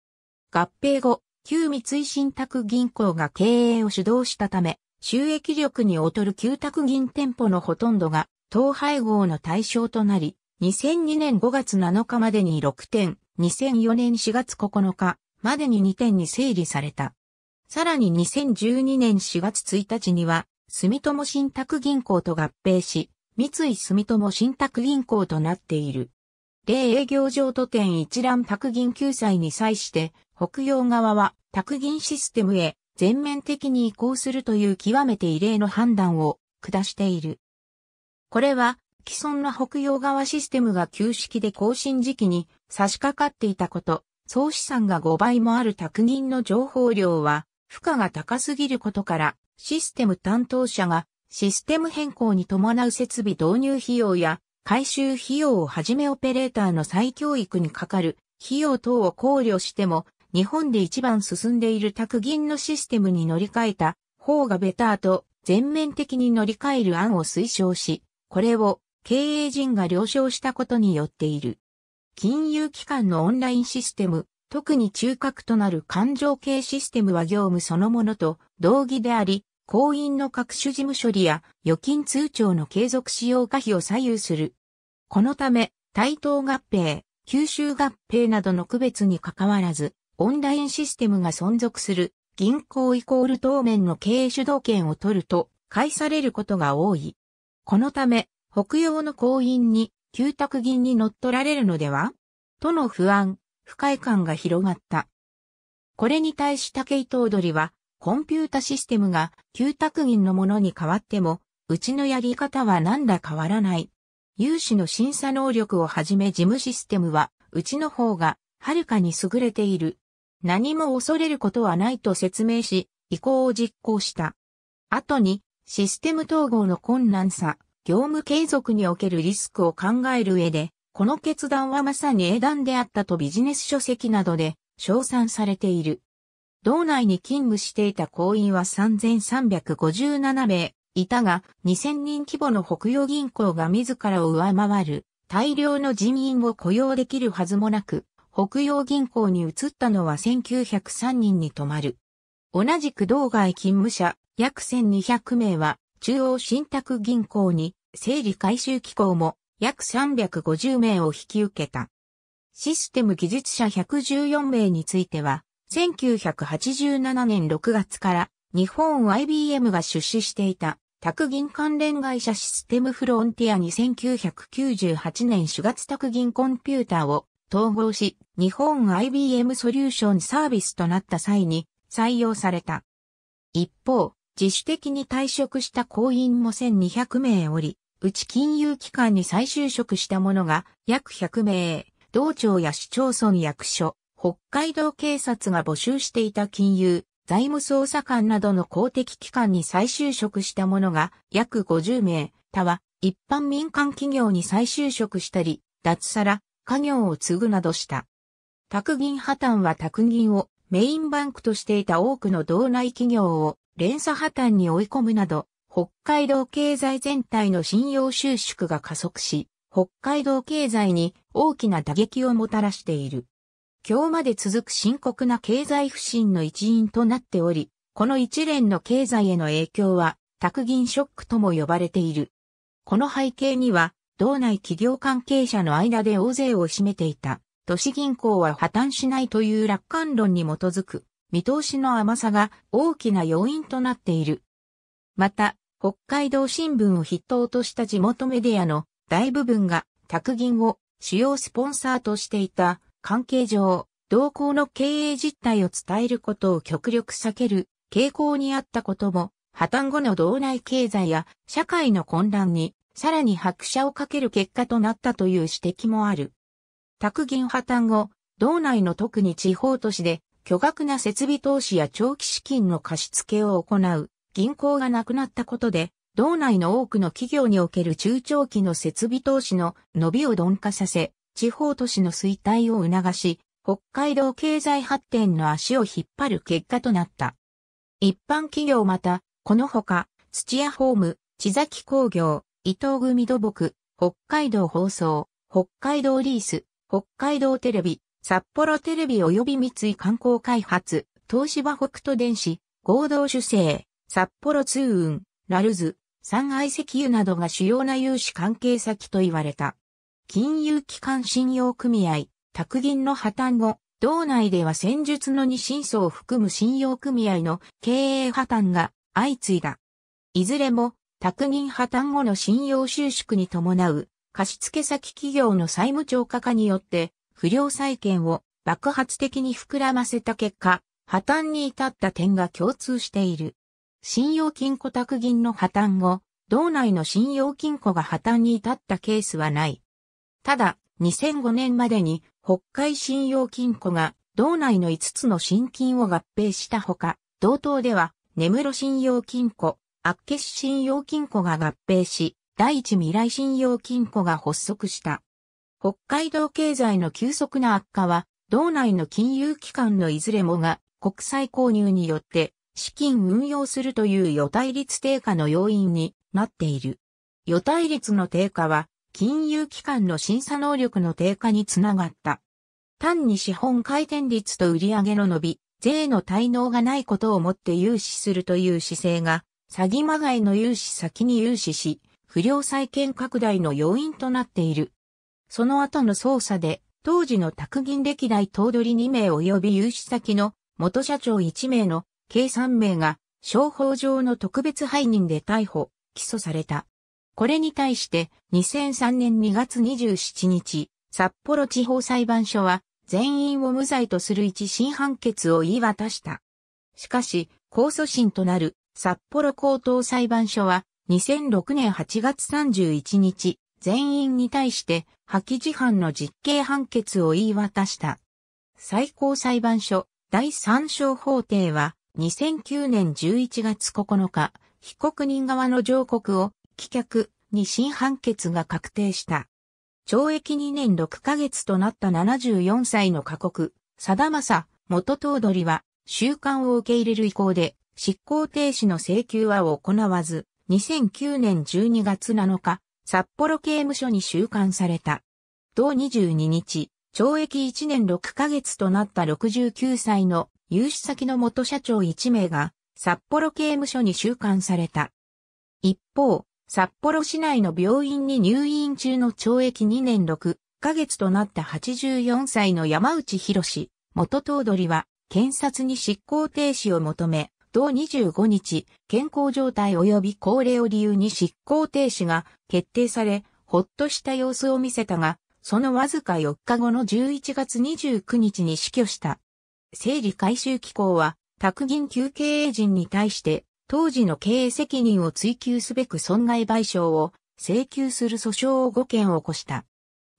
合併後、旧三井信託銀行が経営を主導したため、収益力に劣る旧託銀店舗のほとんどが、統廃合の対象となり、2002年5月7日までに6点、2004年4月9日、までに2点に整理された。さらに2012年4月1日には、住友信託銀行と合併し、三井住友信託銀行となっている。例営業上都店一覧宅銀救済に際して、北洋側は宅銀システムへ全面的に移行するという極めて異例の判断を下している。これは既存の北洋側システムが旧式で更新時期に差し掛かっていたこと、総資産が5倍もある宅銀の情報量は、負荷が高すぎることから、システム担当者が、システム変更に伴う設備導入費用や、改修費用をはじめオペレーターの再教育にかかる費用等を考慮しても、日本で一番進んでいる宅銀のシステムに乗り換えた方がベターと全面的に乗り換える案を推奨し、これを経営陣が了承したことによっている。金融機関のオンラインシステム、特に中核となる勘定系システムは業務そのものと同義であり、行員の各種事務処理や預金通帳の継続使用可否を左右する。このため、対等合併、吸収合併などの区別に関わらず、オンラインシステムが存続する銀行イコール当面の経営主導権を取ると、返されることが多い。このため、北洋の行員に旧宅銀に乗っ取られるのではとの不安、不快感が広がった。これに対し竹井頭取は、コンピュータシステムが旧宅銀のものに変わっても、うちのやり方はなんだ変わらない。融資の審査能力をはじめ事務システムは、うちの方が、はるかに優れている。何も恐れることはないと説明し、移行を実行した。後に、システム統合の困難さ、業務継続におけるリスクを考える上で、この決断はまさに英断であったとビジネス書籍などで称賛されている。道内に勤務していた行員は3357名いたが、2000人規模の北洋銀行が自らを上回る大量の人員を雇用できるはずもなく、北洋銀行に移ったのは1903人に止まる。同じく道外勤務者約1200名は中央信託銀行に整理回収機構も約350名を引き受けた。システム技術者114名については、1987年6月から日本 IBM が出資していた宅銀関連会社システムフロンティアに1998年4月宅銀コンピューターを統合し、日本 IBM ソリューションサービスとなった際に採用された。一方、自主的に退職した行員も1200名おり、うち金融機関に再就職した者が約100名、道庁や市町村役所、北海道警察が募集していた金融、財務捜査官などの公的機関に再就職した者が約50名、他は一般民間企業に再就職したり、脱サラ、家業を継ぐなどした。宅銀破綻は宅銀をメインバンクとしていた多くの道内企業を連鎖破綻に追い込むなど、北海道経済全体の信用収縮が加速し、北海道経済に大きな打撃をもたらしている。今日まで続く深刻な経済不振の一因となっており、この一連の経済への影響は、卓銀ショックとも呼ばれている。この背景には、道内企業関係者の間で大勢を占めていた、都市銀行は破綻しないという楽観論に基づく、見通しの甘さが大きな要因となっている。また、北海道新聞を筆頭とした地元メディアの大部分が宅銀を主要スポンサーとしていた関係上、同行の経営実態を伝えることを極力避ける傾向にあったことも、破綻後の道内経済や社会の混乱にさらに拍車をかける結果となったという指摘もある。宅銀破綻後、道内の特に地方都市で巨額な設備投資や長期資金の貸付を行う銀行がなくなったことで、道内の多くの企業における中長期の設備投資の伸びを鈍化させ、地方都市の衰退を促し、北海道経済発展の足を引っ張る結果となった。一般企業また、このほか、土屋ホーム、地崎工業、伊藤組土木、北海道放送、北海道リース、北海道テレビ、札幌テレビ及び三井観光開発、東芝北斗電子、合同主制、札幌通運、ラルズ、三愛石油などが主要な融資関係先と言われた。金融機関信用組合、宅銀の破綻後、道内では戦術の二審層を含む信用組合の経営破綻が相次いだ。いずれも、宅銀破綻後の信用収縮に伴う、貸付先企業の債務超過化によって、不良債権を爆発的に膨らませた結果、破綻に至った点が共通している。信用金庫宅銀の破綻後、道内の信用金庫が破綻に至ったケースはない。ただ、2005年までに北海信用金庫が道内の5つの新金を合併したほか、同等では根室信用金庫、厚岸信用金庫が合併し、第一未来信用金庫が発足した。北海道経済の急速な悪化は、道内の金融機関のいずれもが国債購入によって資金運用するという予対率低下の要因になっている。予対率の低下は、金融機関の審査能力の低下につながった。単に資本回転率と売上の伸び、税の滞納がないことをもって融資するという姿勢が、詐欺まがいの融資先に融資し、不良債権拡大の要因となっている。その後の捜査で、当時の宅銀歴代頭取2名及び融資先の元社長1名の計3名が、商法上の特別背任で逮捕、起訴された。これに対して、2003年2月27日、札幌地方裁判所は、全員を無罪とする一審判決を言い渡した。しかし、控訴審となる札幌高等裁判所は2006年8月31日、全員に対して破棄事犯の実刑判決を言い渡した。最高裁判所第三小法廷は2009年11月9日、被告人側の上告を棄却、に新判決が確定した。懲役2年6ヶ月となった74歳の過酷、さだまさ、元頭取は、収監を受け入れる意向で、執行停止の請求は行わず、2009年12月7日、札幌刑務所に収監された。同22日、懲役1年6ヶ月となった69歳の融資先の元社長1名が札幌刑務所に収監された。一方、札幌市内の病院に入院中の懲役2年6ヶ月となった84歳の山内博元頭取は検察に執行停止を求め、同25日、健康状態及び高齢を理由に執行停止が決定され、ほっとした様子を見せたが、そのわずか4日後の11月29日に死去した。整理回収機構は、宅銀休経営陣に対して、当時の経営責任を追及すべく損害賠償を請求する訴訟を5件起こした。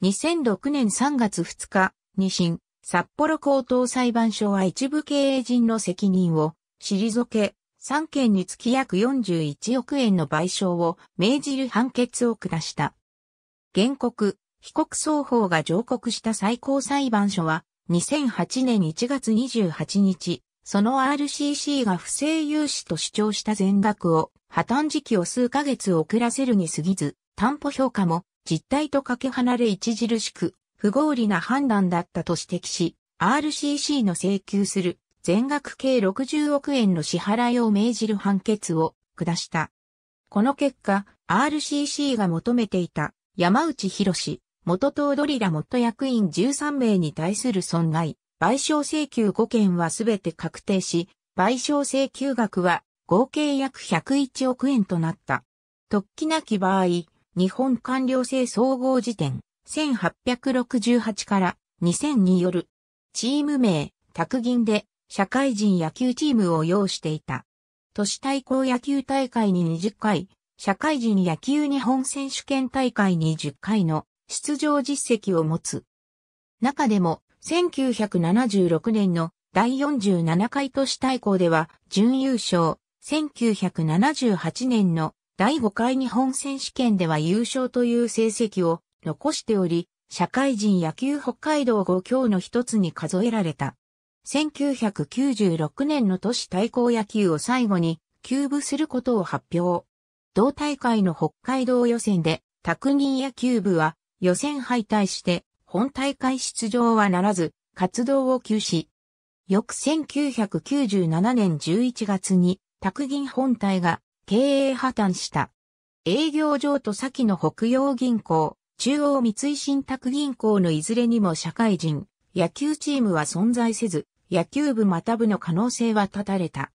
2006年3月2日、二審、札幌高等裁判所は一部経営陣の責任を退け、3件につき約41億円の賠償を命じる判決を下した。原告、被告双方が上告した最高裁判所は、2008年1月28日、その RCC が不正融資と主張した全額を、破綻時期を数ヶ月遅らせるに過ぎず、担保評価も実態とかけ離れ著しく、不合理な判断だったと指摘し、RCC の請求する全額計60億円の支払いを命じる判決を下した。この結果、RCC が求めていた山内博元頭取ら元役員13名に対する損害、賠償請求5件はすべて確定し、賠償請求額は合計約101億円となった。突起なき場合、日本官僚制総合辞典1868から2002による、チーム名、卓銀で社会人野球チームを要していた。都市対抗野球大会に20回、社会人野球日本選手権大会1 0回の出場実績を持つ。中でも、1976年の第47回都市対抗では準優勝、1978年の第5回日本選手権では優勝という成績を残しており、社会人野球北海道5強の一つに数えられた。1996年の都市対抗野球を最後に休部することを発表。同大会の北海道予選で、卓銀野球部は予選敗退して本大会出場はならず、活動を休止。翌1997年11月に、卓銀本体が経営破綻した。営業上と先の北洋銀行、中央三井新託銀行のいずれにも社会人、野球チームは存在せず、野球部また部の可能性は断たれた。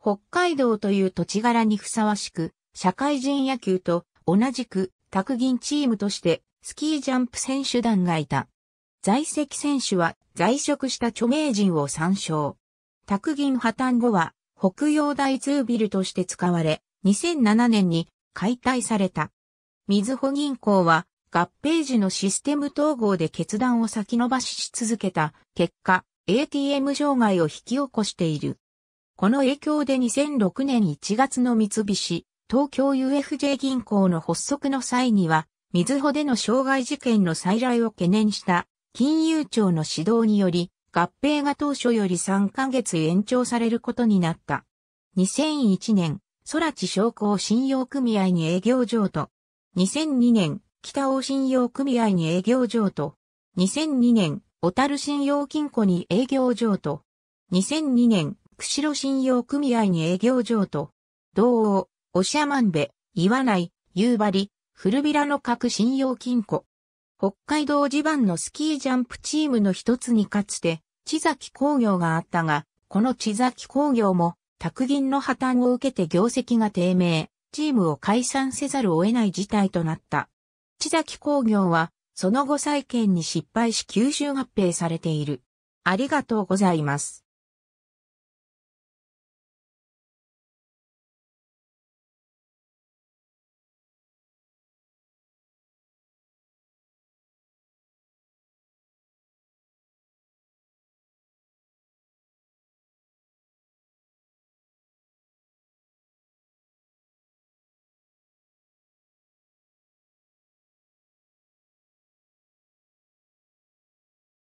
北海道という土地柄にふさわしく、社会人野球と同じく卓銀チームとしてスキージャンプ選手団がいた。在籍選手は在職した著名人を参照。卓銀破綻後は北洋大通ビルとして使われ、2007年に解体された。みずほ銀行は合併時のシステム統合で決断を先延ばしし続けた結果、ATM 障害を引き起こしている。この影響で2006年1月の三菱、東京 UFJ 銀行の発足の際には、水穂での障害事件の再来を懸念した金融庁の指導により、合併が当初より3ヶ月延長されることになった。2001年、空地商工信用組合に営業譲渡。2002年、北欧信用組合に営業譲渡。2002年、小樽信用金庫に営業譲渡。2002年、釧路信用組合に営業譲渡。同王、おしゃまんべ、岩内、夕張、古びらの各信用金庫。北海道地盤のスキージャンプチームの一つにかつて、千崎工業があったが、この千崎工業も、卓銀の破綻を受けて業績が低迷、チームを解散せざるを得ない事態となった。地崎工業は、その後再建に失敗し吸収合併されている。ありがとうございます。